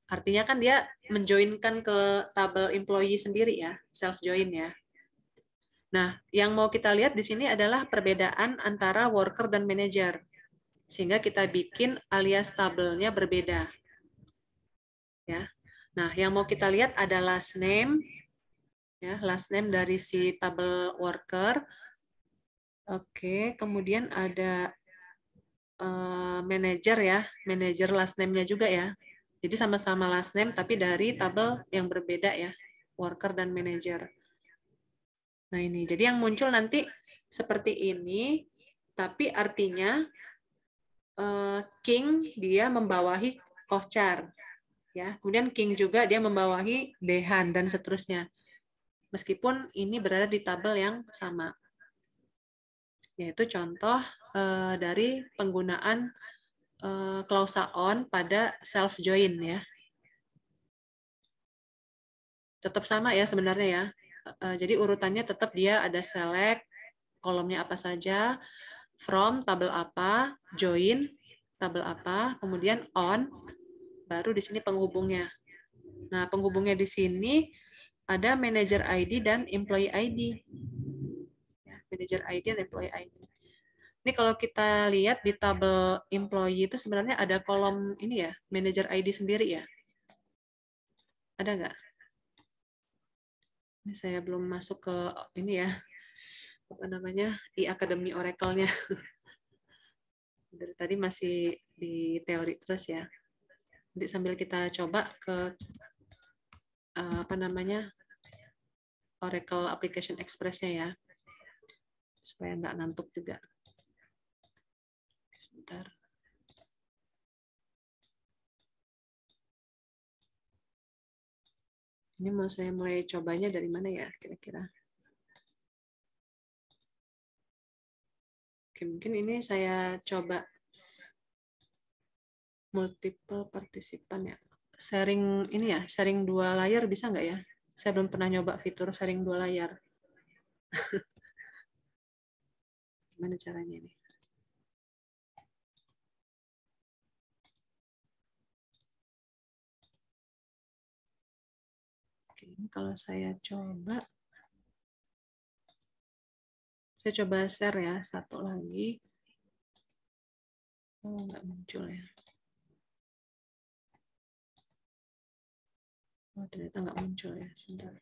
Artinya kan dia menjoinkan ke tabel employee sendiri ya, self join ya. Nah, yang mau kita lihat di sini adalah perbedaan antara worker dan manager. Sehingga kita bikin alias tabelnya berbeda. Ya. Nah, yang mau kita lihat adalah last name ya, last name dari si tabel worker. Oke, kemudian ada uh, manager ya, manager last name-nya juga ya. Jadi sama-sama last name tapi dari iya. tabel yang berbeda ya, worker dan manager. Nah ini, jadi yang muncul nanti seperti ini, tapi artinya eh, king dia membawahi kocar. Ya, kemudian king juga dia membawahi dehan dan seterusnya. Meskipun ini berada di tabel yang sama. Yaitu contoh eh, dari penggunaan klausa eh, on pada self join ya. Tetap sama ya sebenarnya ya. Eh, jadi urutannya tetap dia ada select kolomnya apa saja, from tabel apa, join tabel apa, kemudian on baru di sini penghubungnya. Nah, penghubungnya di sini ada manager ID dan employee ID. Ya, manager ID dan employee ID. Ini kalau kita lihat di tabel employee itu sebenarnya ada kolom ini ya, manager ID sendiri ya. Ada nggak? Ini saya belum masuk ke ini ya, apa namanya, di Academy Oracle-nya. Dari tadi masih di teori terus ya. Nanti sambil kita coba ke eh, apa namanya Oracle Application Express-nya ya, supaya nggak ngantuk juga. Bentar. Ini mau saya mulai cobanya dari mana ya kira-kira? Oke, mungkin ini saya coba multiple partisipan ya. Sharing ini ya, sharing dua layar bisa nggak ya? Saya belum pernah nyoba fitur sharing dua layar. Gimana caranya ini? kalau saya coba saya coba share ya satu lagi oh nggak muncul ya oh ternyata nggak muncul ya sebentar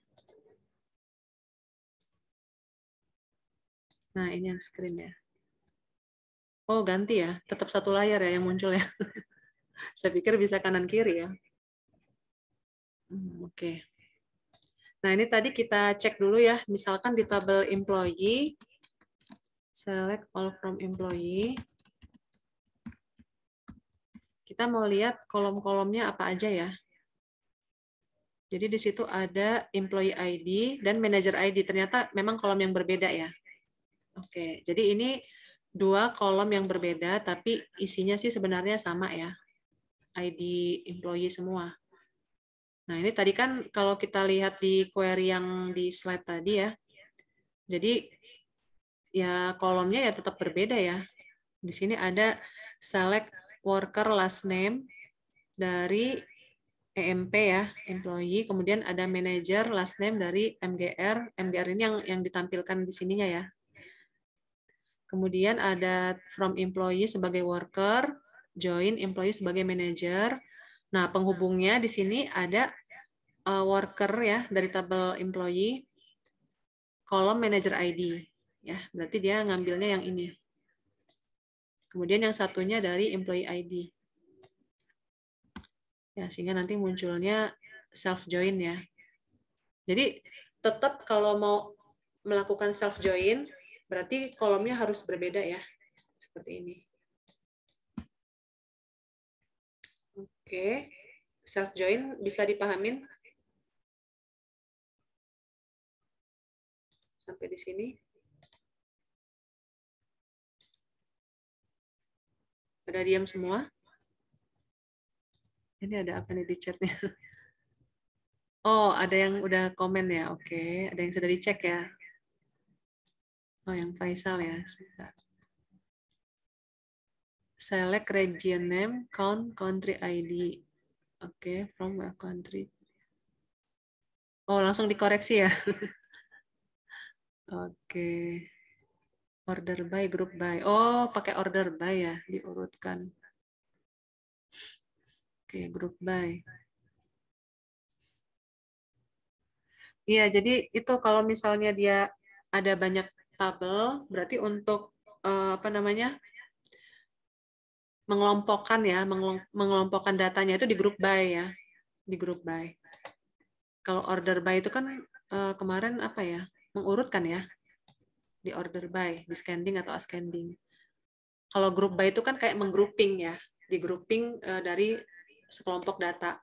nah ini yang screen ya oh ganti ya tetap satu layar ya yang muncul ya saya pikir bisa kanan kiri ya hmm, oke okay. Nah, ini tadi kita cek dulu ya. Misalkan di tabel employee, select all from employee. Kita mau lihat kolom-kolomnya apa aja ya. Jadi di situ ada employee ID dan manager ID. Ternyata memang kolom yang berbeda ya. Oke, jadi ini dua kolom yang berbeda tapi isinya sih sebenarnya sama ya. ID employee semua. Nah, ini tadi kan kalau kita lihat di query yang di slide tadi ya. Jadi ya kolomnya ya tetap berbeda ya. Di sini ada select worker last name dari EMP ya, employee, kemudian ada manager last name dari MGR. MGR ini yang yang ditampilkan di sininya ya. Kemudian ada from employee sebagai worker, join employee sebagai manager, Nah, penghubungnya di sini ada uh, worker ya dari tabel employee kolom manager ID ya. Berarti dia ngambilnya yang ini. Kemudian yang satunya dari employee ID. Ya, sehingga nanti munculnya self join ya. Jadi tetap kalau mau melakukan self join berarti kolomnya harus berbeda ya. Seperti ini. Oke. Self join bisa dipahamin? Sampai di sini. Ada diam semua? Ini ada apa nih di chatnya? Oh, ada yang udah komen ya. Oke, ada yang sudah dicek ya. Oh, yang Faisal ya. Sebentar select region name, count country ID. Oke, okay, from what country? Oh, langsung dikoreksi ya. Oke. okay. Order by, group by. Oh, pakai order by ya, diurutkan. Oke, okay, group by. Iya, jadi itu kalau misalnya dia ada banyak tabel, berarti untuk uh, apa namanya? mengelompokkan ya, mengelompokkan datanya itu di grup by ya, di grup by. Kalau order by itu kan eh, kemarin apa ya, mengurutkan ya, di order by, di scanning atau ascending. Kalau grup by itu kan kayak menggrouping ya, di grouping eh, dari sekelompok data.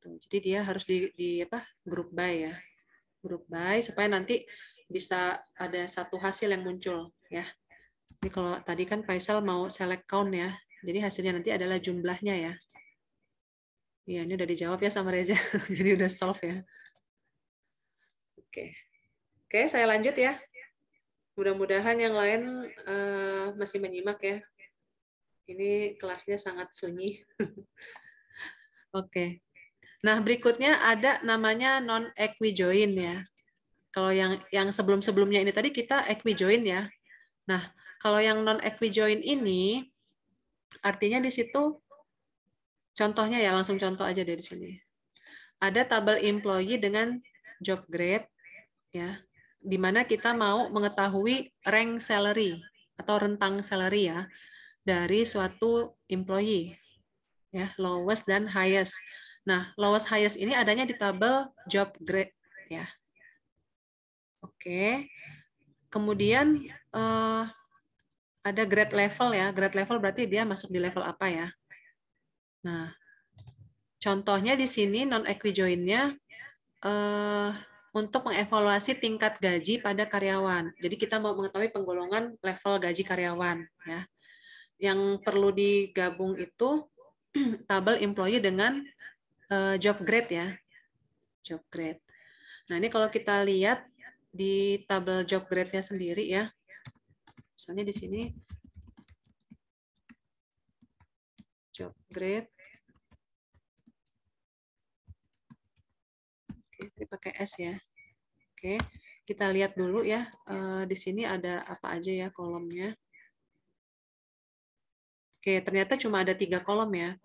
jadi dia harus di, di apa, grup by ya, grup by supaya nanti bisa ada satu hasil yang muncul ya. Ini kalau tadi kan Faisal mau select count ya. Jadi hasilnya nanti adalah jumlahnya ya. Iya, ini udah dijawab ya sama Reza. Jadi udah solve ya. Oke. Oke, saya lanjut ya. Mudah-mudahan yang lain uh, masih menyimak ya. Ini kelasnya sangat sunyi. Oke. Nah, berikutnya ada namanya non equijoin ya. Kalau yang yang sebelum-sebelumnya ini tadi kita equijoin ya. Nah, kalau yang non equijoin ini Artinya di situ contohnya ya langsung contoh aja dari sini. Ada tabel employee dengan job grade ya, di mana kita mau mengetahui rank salary atau rentang salary ya dari suatu employee ya, lowest dan highest. Nah, lowest highest ini adanya di tabel job grade ya. Oke. Kemudian eh, ada grade level ya. Grade level berarti dia masuk di level apa ya. Nah, contohnya di sini non-equijoinnya eh, untuk mengevaluasi tingkat gaji pada karyawan. Jadi kita mau mengetahui penggolongan level gaji karyawan. ya. Yang perlu digabung itu tabel employee dengan eh, job grade ya. Job grade. Nah ini kalau kita lihat di tabel job grade-nya sendiri ya, Misalnya di sini job grade. Oke, ini pakai S ya. Oke, kita lihat dulu ya. Eh, di sini ada apa aja ya kolomnya. Oke, ternyata cuma ada tiga kolom ya.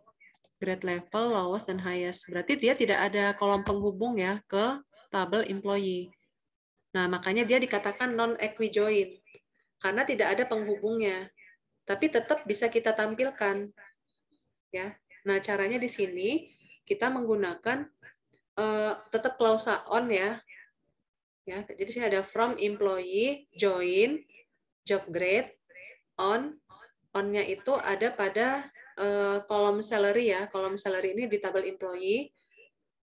Grade level, lowest, dan highest. Berarti dia tidak ada kolom penghubung ya ke tabel employee. Nah, makanya dia dikatakan non-equijoint karena tidak ada penghubungnya. Tapi tetap bisa kita tampilkan. Ya. Nah, caranya di sini kita menggunakan uh, tetap klausa on ya. Ya, jadi sini ada from employee, join, job grade, on. onnya itu ada pada uh, kolom salary ya. Kolom salary ini di tabel employee.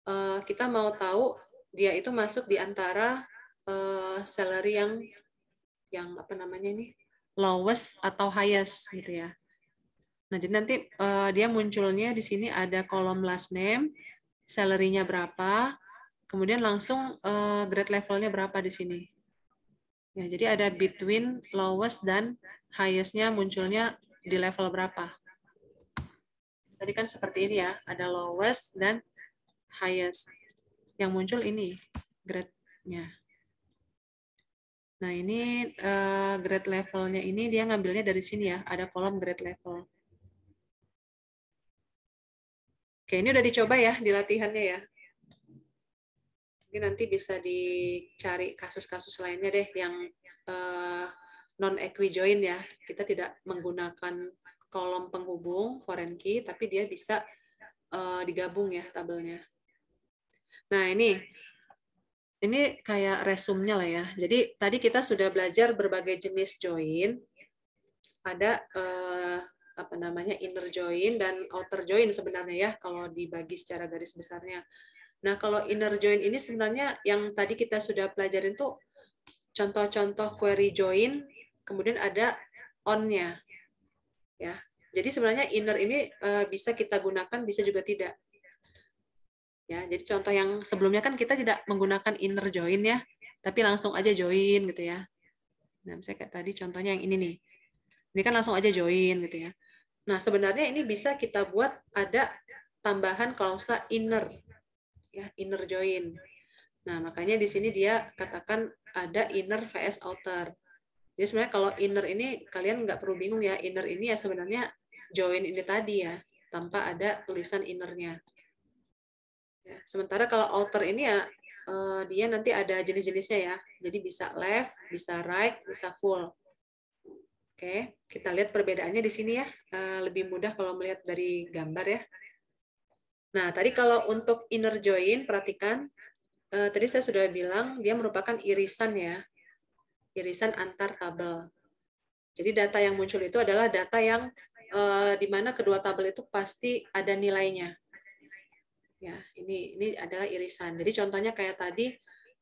Uh, kita mau tahu dia itu masuk di antara uh, salary yang yang apa namanya ini lowest atau highest gitu ya. Nah, jadi nanti uh, dia munculnya di sini ada kolom last name, salary-nya berapa, kemudian langsung uh, grade levelnya berapa di sini. Ya, jadi ada between lowest dan highest-nya munculnya di level berapa. Tadi kan seperti ini ya, ada lowest dan highest. Yang muncul ini grade-nya. Nah, ini uh, grade levelnya ini dia ngambilnya dari sini ya, ada kolom grade level. Oke, ini udah dicoba ya di latihannya ya. Ini nanti bisa dicari kasus-kasus lainnya deh yang uh, eh, non equijoin ya. Kita tidak menggunakan kolom penghubung foreign key, tapi dia bisa uh, digabung ya tabelnya. Nah, ini ini kayak resumnya lah ya. Jadi tadi kita sudah belajar berbagai jenis join. Ada eh, apa namanya inner join dan outer join sebenarnya ya kalau dibagi secara garis besarnya. Nah kalau inner join ini sebenarnya yang tadi kita sudah pelajarin tuh contoh-contoh query join, kemudian ada onnya, Ya, jadi sebenarnya inner ini eh, bisa kita gunakan, bisa juga tidak ya jadi contoh yang sebelumnya kan kita tidak menggunakan inner join ya tapi langsung aja join gitu ya nah misalnya kayak tadi contohnya yang ini nih ini kan langsung aja join gitu ya nah sebenarnya ini bisa kita buat ada tambahan klausa inner ya inner join nah makanya di sini dia katakan ada inner vs outer jadi sebenarnya kalau inner ini kalian nggak perlu bingung ya inner ini ya sebenarnya join ini tadi ya tanpa ada tulisan innernya Ya, sementara kalau alter ini ya eh, dia nanti ada jenis-jenisnya ya. Jadi bisa left, bisa right, bisa full. Oke, kita lihat perbedaannya di sini ya. Eh, lebih mudah kalau melihat dari gambar ya. Nah, tadi kalau untuk inner join, perhatikan. Eh, tadi saya sudah bilang dia merupakan irisan ya. Irisan antar tabel. Jadi data yang muncul itu adalah data yang di mana kedua tabel itu pasti ada nilainya ya ini ini adalah irisan jadi contohnya kayak tadi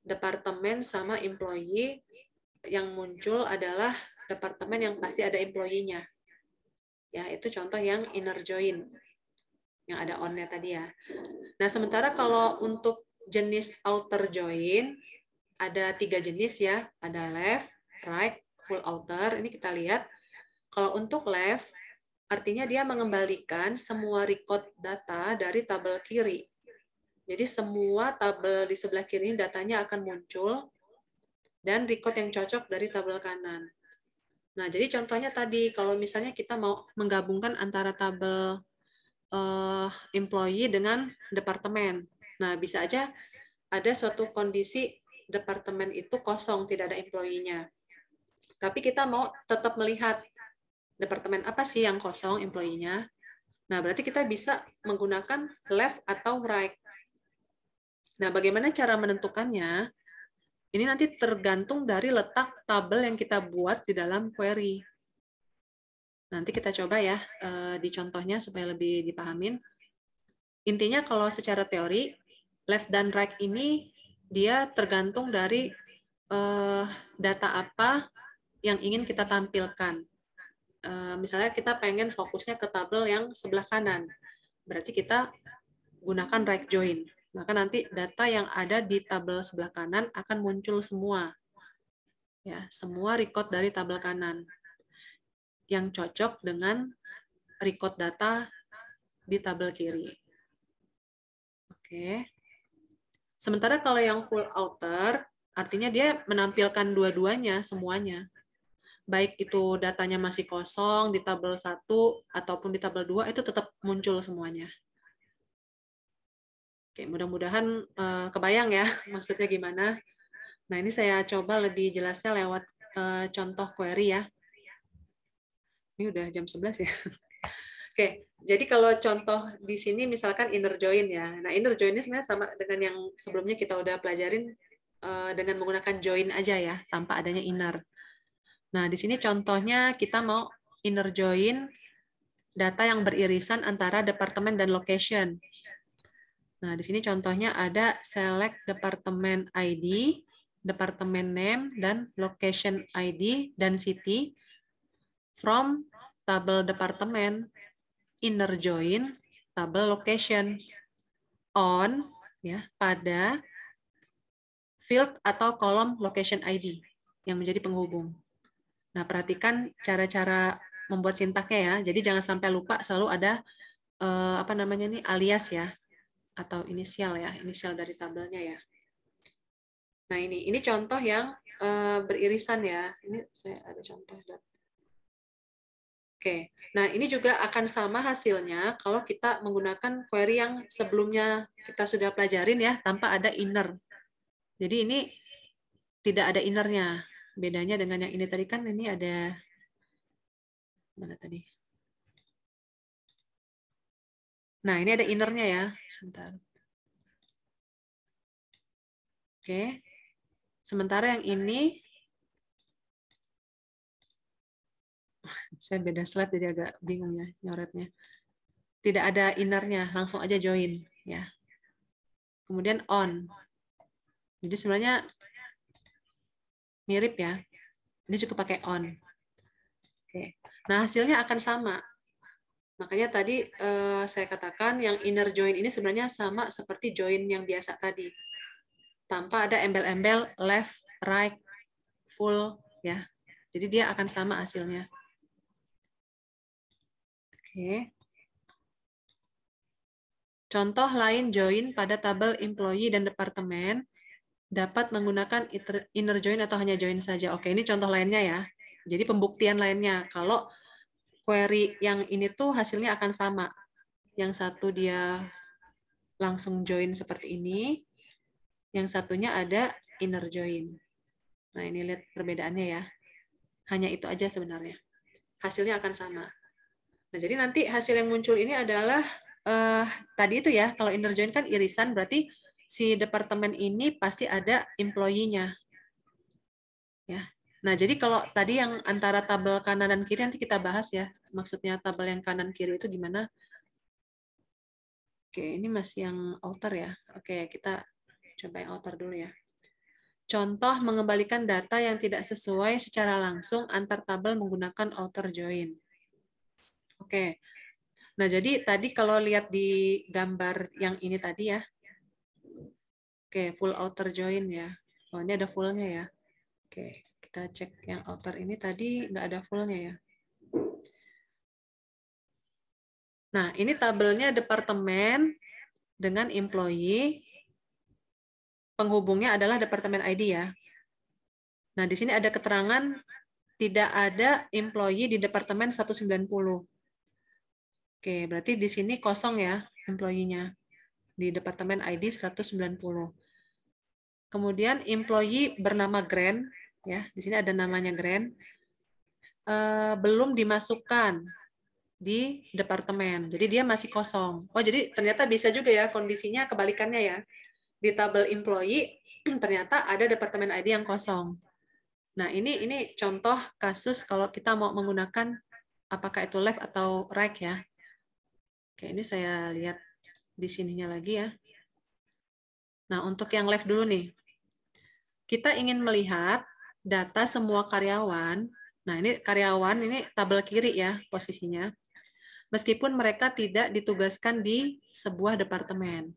departemen sama employee yang muncul adalah departemen yang pasti ada employee-nya ya itu contoh yang inner join yang ada onnya tadi ya nah sementara kalau untuk jenis outer join ada tiga jenis ya ada left right full outer ini kita lihat kalau untuk left artinya dia mengembalikan semua record data dari tabel kiri jadi semua tabel di sebelah kiri ini datanya akan muncul dan record yang cocok dari tabel kanan. Nah, jadi contohnya tadi kalau misalnya kita mau menggabungkan antara tabel uh, employee dengan departemen. Nah, bisa aja ada suatu kondisi departemen itu kosong, tidak ada employee-nya. Tapi kita mau tetap melihat departemen apa sih yang kosong employee-nya. Nah, berarti kita bisa menggunakan left atau right. Nah, bagaimana cara menentukannya? Ini nanti tergantung dari letak tabel yang kita buat di dalam query. Nanti kita coba ya eh, di contohnya supaya lebih dipahamin. Intinya kalau secara teori, left dan right ini dia tergantung dari eh, data apa yang ingin kita tampilkan. Eh, misalnya kita pengen fokusnya ke tabel yang sebelah kanan. Berarti kita gunakan right join maka nanti data yang ada di tabel sebelah kanan akan muncul semua. Ya, semua record dari tabel kanan yang cocok dengan record data di tabel kiri. Oke. Sementara kalau yang full outer, artinya dia menampilkan dua-duanya, semuanya. Baik itu datanya masih kosong di tabel 1 ataupun di tabel 2, itu tetap muncul semuanya. Oke, mudah-mudahan uh, kebayang ya maksudnya gimana. Nah, ini saya coba lebih jelasnya lewat uh, contoh query ya. Ini udah jam 11 ya. Oke, jadi kalau contoh di sini misalkan inner join ya. Nah, inner join ini sebenarnya sama dengan yang sebelumnya kita udah pelajarin uh, dengan menggunakan join aja ya, tanpa adanya inner. Nah, di sini contohnya kita mau inner join data yang beririsan antara departemen dan location. Nah, di sini contohnya ada select department ID, department name, dan location ID dan city from tabel department inner join, tabel location, on ya pada field atau kolom location ID yang menjadi penghubung. Nah, perhatikan cara-cara membuat sintaknya ya. Jadi jangan sampai lupa selalu ada eh, apa namanya nih alias ya atau inisial ya, inisial dari tabelnya ya. Nah ini, ini contoh yang uh, beririsan ya. Ini saya ada contoh. Oke, nah ini juga akan sama hasilnya kalau kita menggunakan query yang sebelumnya kita sudah pelajarin ya, tanpa ada inner. Jadi ini tidak ada innernya. Bedanya dengan yang ini tadi kan ini ada mana tadi? Nah, ini ada innernya ya. Sebentar. Oke. Sementara yang ini saya beda slide jadi agak bingung ya nyoretnya. Tidak ada innernya, langsung aja join ya. Kemudian on. Jadi sebenarnya mirip ya. Ini cukup pakai on. Oke. Nah, hasilnya akan sama Makanya tadi uh, saya katakan yang inner join ini sebenarnya sama seperti join yang biasa tadi. Tanpa ada embel-embel left, right, full ya. Jadi dia akan sama hasilnya. Oke. Contoh lain join pada tabel employee dan departemen dapat menggunakan inner join atau hanya join saja. Oke, ini contoh lainnya ya. Jadi pembuktian lainnya. Kalau query yang ini tuh hasilnya akan sama. Yang satu dia langsung join seperti ini, yang satunya ada inner join. Nah, ini lihat perbedaannya ya. Hanya itu aja sebenarnya. Hasilnya akan sama. Nah, jadi nanti hasil yang muncul ini adalah eh, tadi itu ya, kalau inner join kan irisan berarti si departemen ini pasti ada employee-nya. Ya, Nah, jadi kalau tadi yang antara tabel kanan dan kiri nanti kita bahas ya. Maksudnya tabel yang kanan kiri itu gimana? Oke, ini masih yang outer ya. Oke, kita coba yang outer dulu ya. Contoh mengembalikan data yang tidak sesuai secara langsung antar tabel menggunakan outer join. Oke. Nah, jadi tadi kalau lihat di gambar yang ini tadi ya. Oke, full outer join ya. Oh, ini ada fullnya ya. Oke kita cek yang outer ini tadi nggak ada fullnya ya. Nah, ini tabelnya departemen dengan employee. Penghubungnya adalah departemen ID ya. Nah, di sini ada keterangan tidak ada employee di departemen 190. Oke, berarti di sini kosong ya employee-nya di departemen ID 190. Kemudian employee bernama Grand ya di sini ada namanya grand eh, belum dimasukkan di departemen jadi dia masih kosong oh jadi ternyata bisa juga ya kondisinya kebalikannya ya di tabel employee ternyata ada departemen ID yang kosong nah ini ini contoh kasus kalau kita mau menggunakan apakah itu left atau right ya oke ini saya lihat di sininya lagi ya nah untuk yang left dulu nih kita ingin melihat data semua karyawan. Nah, ini karyawan ini tabel kiri ya posisinya. Meskipun mereka tidak ditugaskan di sebuah departemen.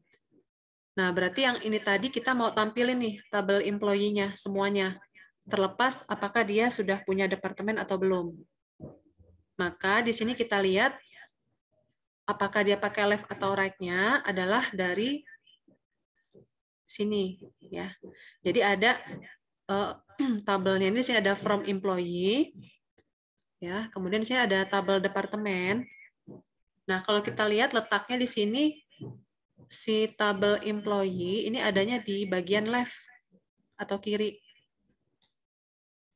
Nah, berarti yang ini tadi kita mau tampilin nih tabel employee-nya semuanya. Terlepas apakah dia sudah punya departemen atau belum. Maka di sini kita lihat apakah dia pakai left atau right-nya adalah dari sini ya. Jadi ada uh, tabelnya ini saya ada from employee, ya. Kemudian saya ada tabel departemen. Nah, kalau kita lihat letaknya di sini si tabel employee ini adanya di bagian left atau kiri.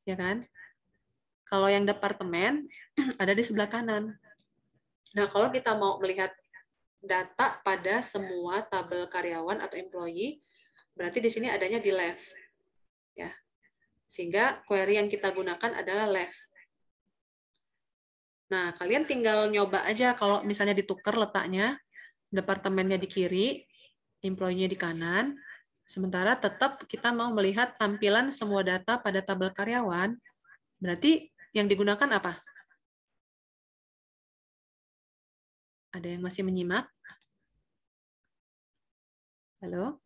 Ya kan? Kalau yang departemen ada di sebelah kanan. Nah, kalau kita mau melihat data pada semua tabel karyawan atau employee, berarti di sini adanya di left. Sehingga query yang kita gunakan adalah left. Nah, kalian tinggal nyoba aja kalau misalnya ditukar letaknya, departemennya di kiri, employee-nya di kanan, sementara tetap kita mau melihat tampilan semua data pada tabel karyawan, berarti yang digunakan apa? Ada yang masih menyimak? Halo?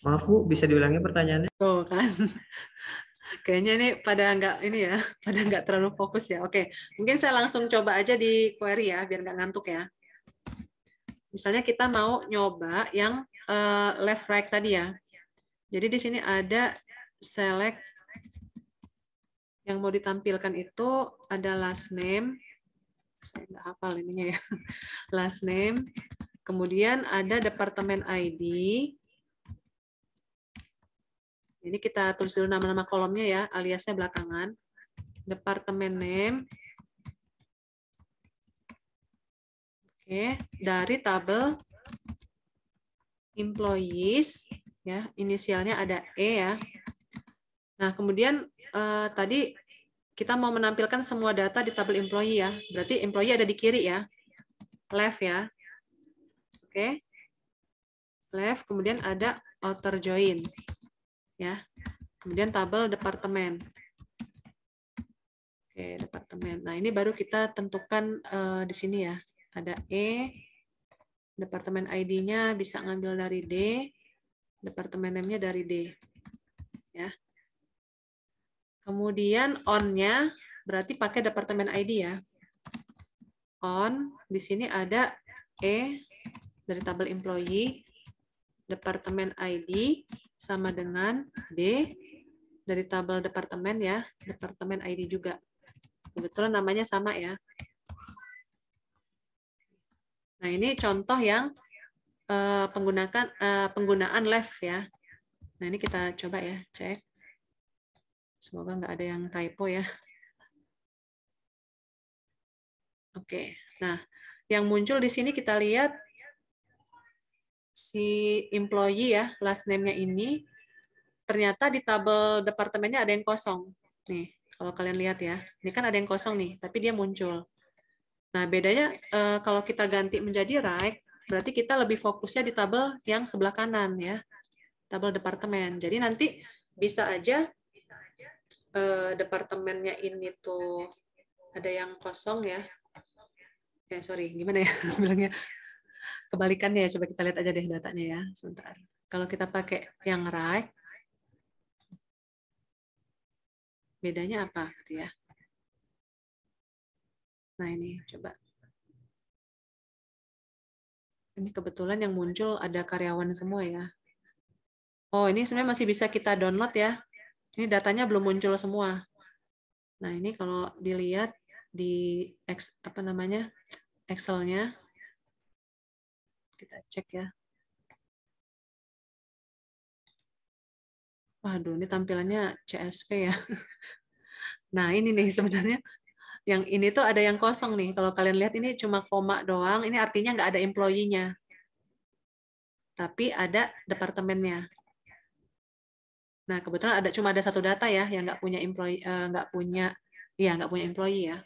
Maaf Bu, bisa diulangi pertanyaannya? Oh kan. Kayaknya ini pada nggak ini ya, pada nggak terlalu fokus ya. Oke, mungkin saya langsung coba aja di query ya, biar nggak ngantuk ya. Misalnya kita mau nyoba yang uh, left right tadi ya. Jadi di sini ada select yang mau ditampilkan itu ada last name. Saya nggak hafal ininya ya. Last name. Kemudian ada departemen ID ini kita tulis dulu nama-nama kolomnya ya, aliasnya belakangan. Departemen name. Oke, dari tabel employees ya, inisialnya ada E ya. Nah, kemudian eh, tadi kita mau menampilkan semua data di tabel employee ya. Berarti employee ada di kiri ya. Left ya. Oke. Left, kemudian ada outer join ya. Kemudian tabel departemen. Oke, departemen. Nah, ini baru kita tentukan uh, di sini ya. Ada E, departemen ID-nya bisa ngambil dari D, departemen name-nya dari D. Ya. Kemudian on-nya berarti pakai departemen ID ya. On, di sini ada E dari tabel employee, departemen ID sama dengan D dari tabel departemen ya, departemen ID juga. Kebetulan namanya sama ya. Nah, ini contoh yang eh, penggunaan eh, penggunaan left ya. Nah, ini kita coba ya, cek. Semoga nggak ada yang typo ya. Oke, nah yang muncul di sini kita lihat si employee ya, last name-nya ini, ternyata di tabel departemennya ada yang kosong. Nih, kalau kalian lihat ya. Ini kan ada yang kosong nih, tapi dia muncul. Nah, bedanya eh, kalau kita ganti menjadi right, berarti kita lebih fokusnya di tabel yang sebelah kanan ya. Tabel departemen. Jadi nanti bisa aja eh, departemennya ini tuh ada yang kosong ya. Ya, sorry, gimana ya bilangnya? kebalikannya ya. Coba kita lihat aja deh datanya ya, sebentar. Kalau kita pakai yang right, bedanya apa gitu ya. Nah ini coba. Ini kebetulan yang muncul ada karyawan semua ya. Oh ini sebenarnya masih bisa kita download ya. Ini datanya belum muncul semua. Nah ini kalau dilihat di apa namanya Excelnya kita cek ya. Waduh, ini tampilannya CSV ya. Nah, ini nih sebenarnya yang ini tuh ada yang kosong nih. Kalau kalian lihat ini cuma koma doang, ini artinya nggak ada employee-nya. Tapi ada departemennya. Nah, kebetulan ada cuma ada satu data ya yang nggak punya employee, eh, nggak punya, ya nggak punya employee ya.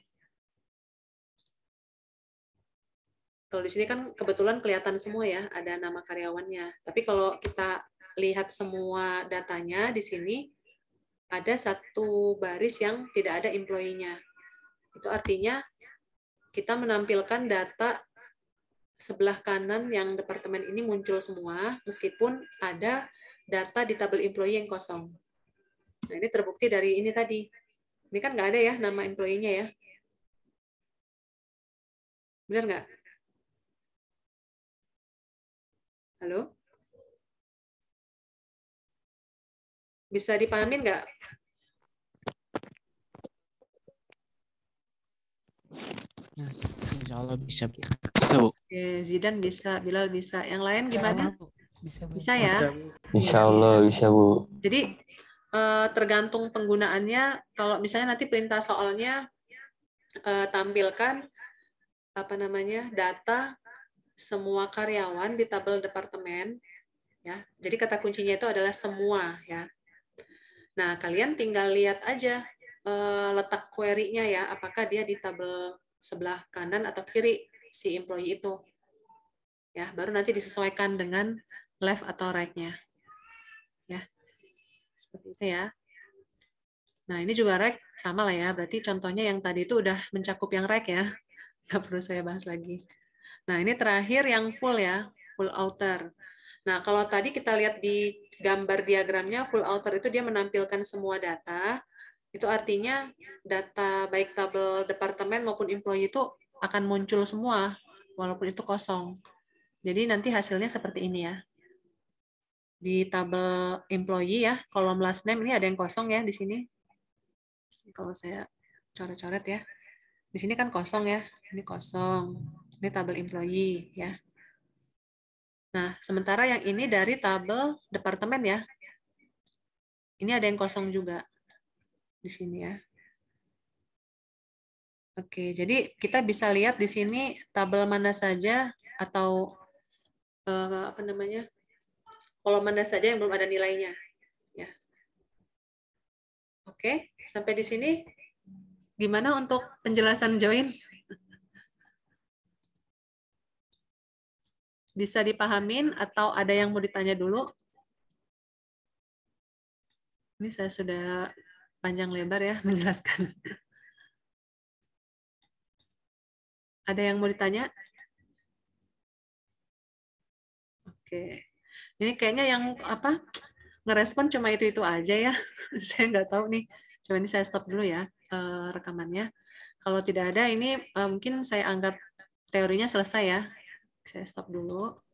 Kalau di sini kan kebetulan kelihatan semua ya, ada nama karyawannya. Tapi kalau kita lihat semua datanya di sini, ada satu baris yang tidak ada employee-nya. Itu artinya kita menampilkan data sebelah kanan yang departemen ini muncul semua, meskipun ada data di tabel employee yang kosong. Nah, ini terbukti dari ini tadi. Ini kan nggak ada ya nama employee-nya ya. Benar nggak? Halo? Bisa dipahamin nggak? Insya Allah bisa. Bisa, Bu. Oke, Zidan bisa, Bilal bisa. Yang lain gimana? Bisa, Bu. Bisa, ya? Insya Allah bisa, Bu. Jadi eh, tergantung penggunaannya, kalau misalnya nanti perintah soalnya eh, tampilkan apa namanya data semua karyawan di tabel departemen ya. Jadi kata kuncinya itu adalah semua ya. Nah, kalian tinggal lihat aja uh, letak query-nya ya, apakah dia di tabel sebelah kanan atau kiri si employee itu. Ya, baru nanti disesuaikan dengan left atau right-nya. Ya. Seperti itu ya. Nah, ini juga right sama lah ya. Berarti contohnya yang tadi itu udah mencakup yang right ya. Nggak perlu saya bahas lagi. Nah, ini terakhir yang full ya, full outer. Nah, kalau tadi kita lihat di gambar diagramnya, full outer itu dia menampilkan semua data. Itu artinya data baik tabel departemen maupun employee itu akan muncul semua, walaupun itu kosong. Jadi nanti hasilnya seperti ini ya. Di tabel employee ya, kolom last name ini ada yang kosong ya di sini. Kalau saya coret-coret ya. Di sini kan kosong ya, ini kosong ini tabel employee ya. Nah, sementara yang ini dari tabel departemen ya. Ini ada yang kosong juga di sini ya. Oke, jadi kita bisa lihat di sini tabel mana saja atau eh, apa namanya? kolom mana saja yang belum ada nilainya ya. Oke, sampai di sini gimana untuk penjelasan join? bisa dipahamin atau ada yang mau ditanya dulu? Ini saya sudah panjang lebar ya menjelaskan. Ada yang mau ditanya? Oke. Ini kayaknya yang apa? Ngerespon cuma itu-itu aja ya. saya nggak tahu nih. Coba ini saya stop dulu ya eh, rekamannya. Kalau tidak ada ini eh, mungkin saya anggap teorinya selesai ya saya stop dulu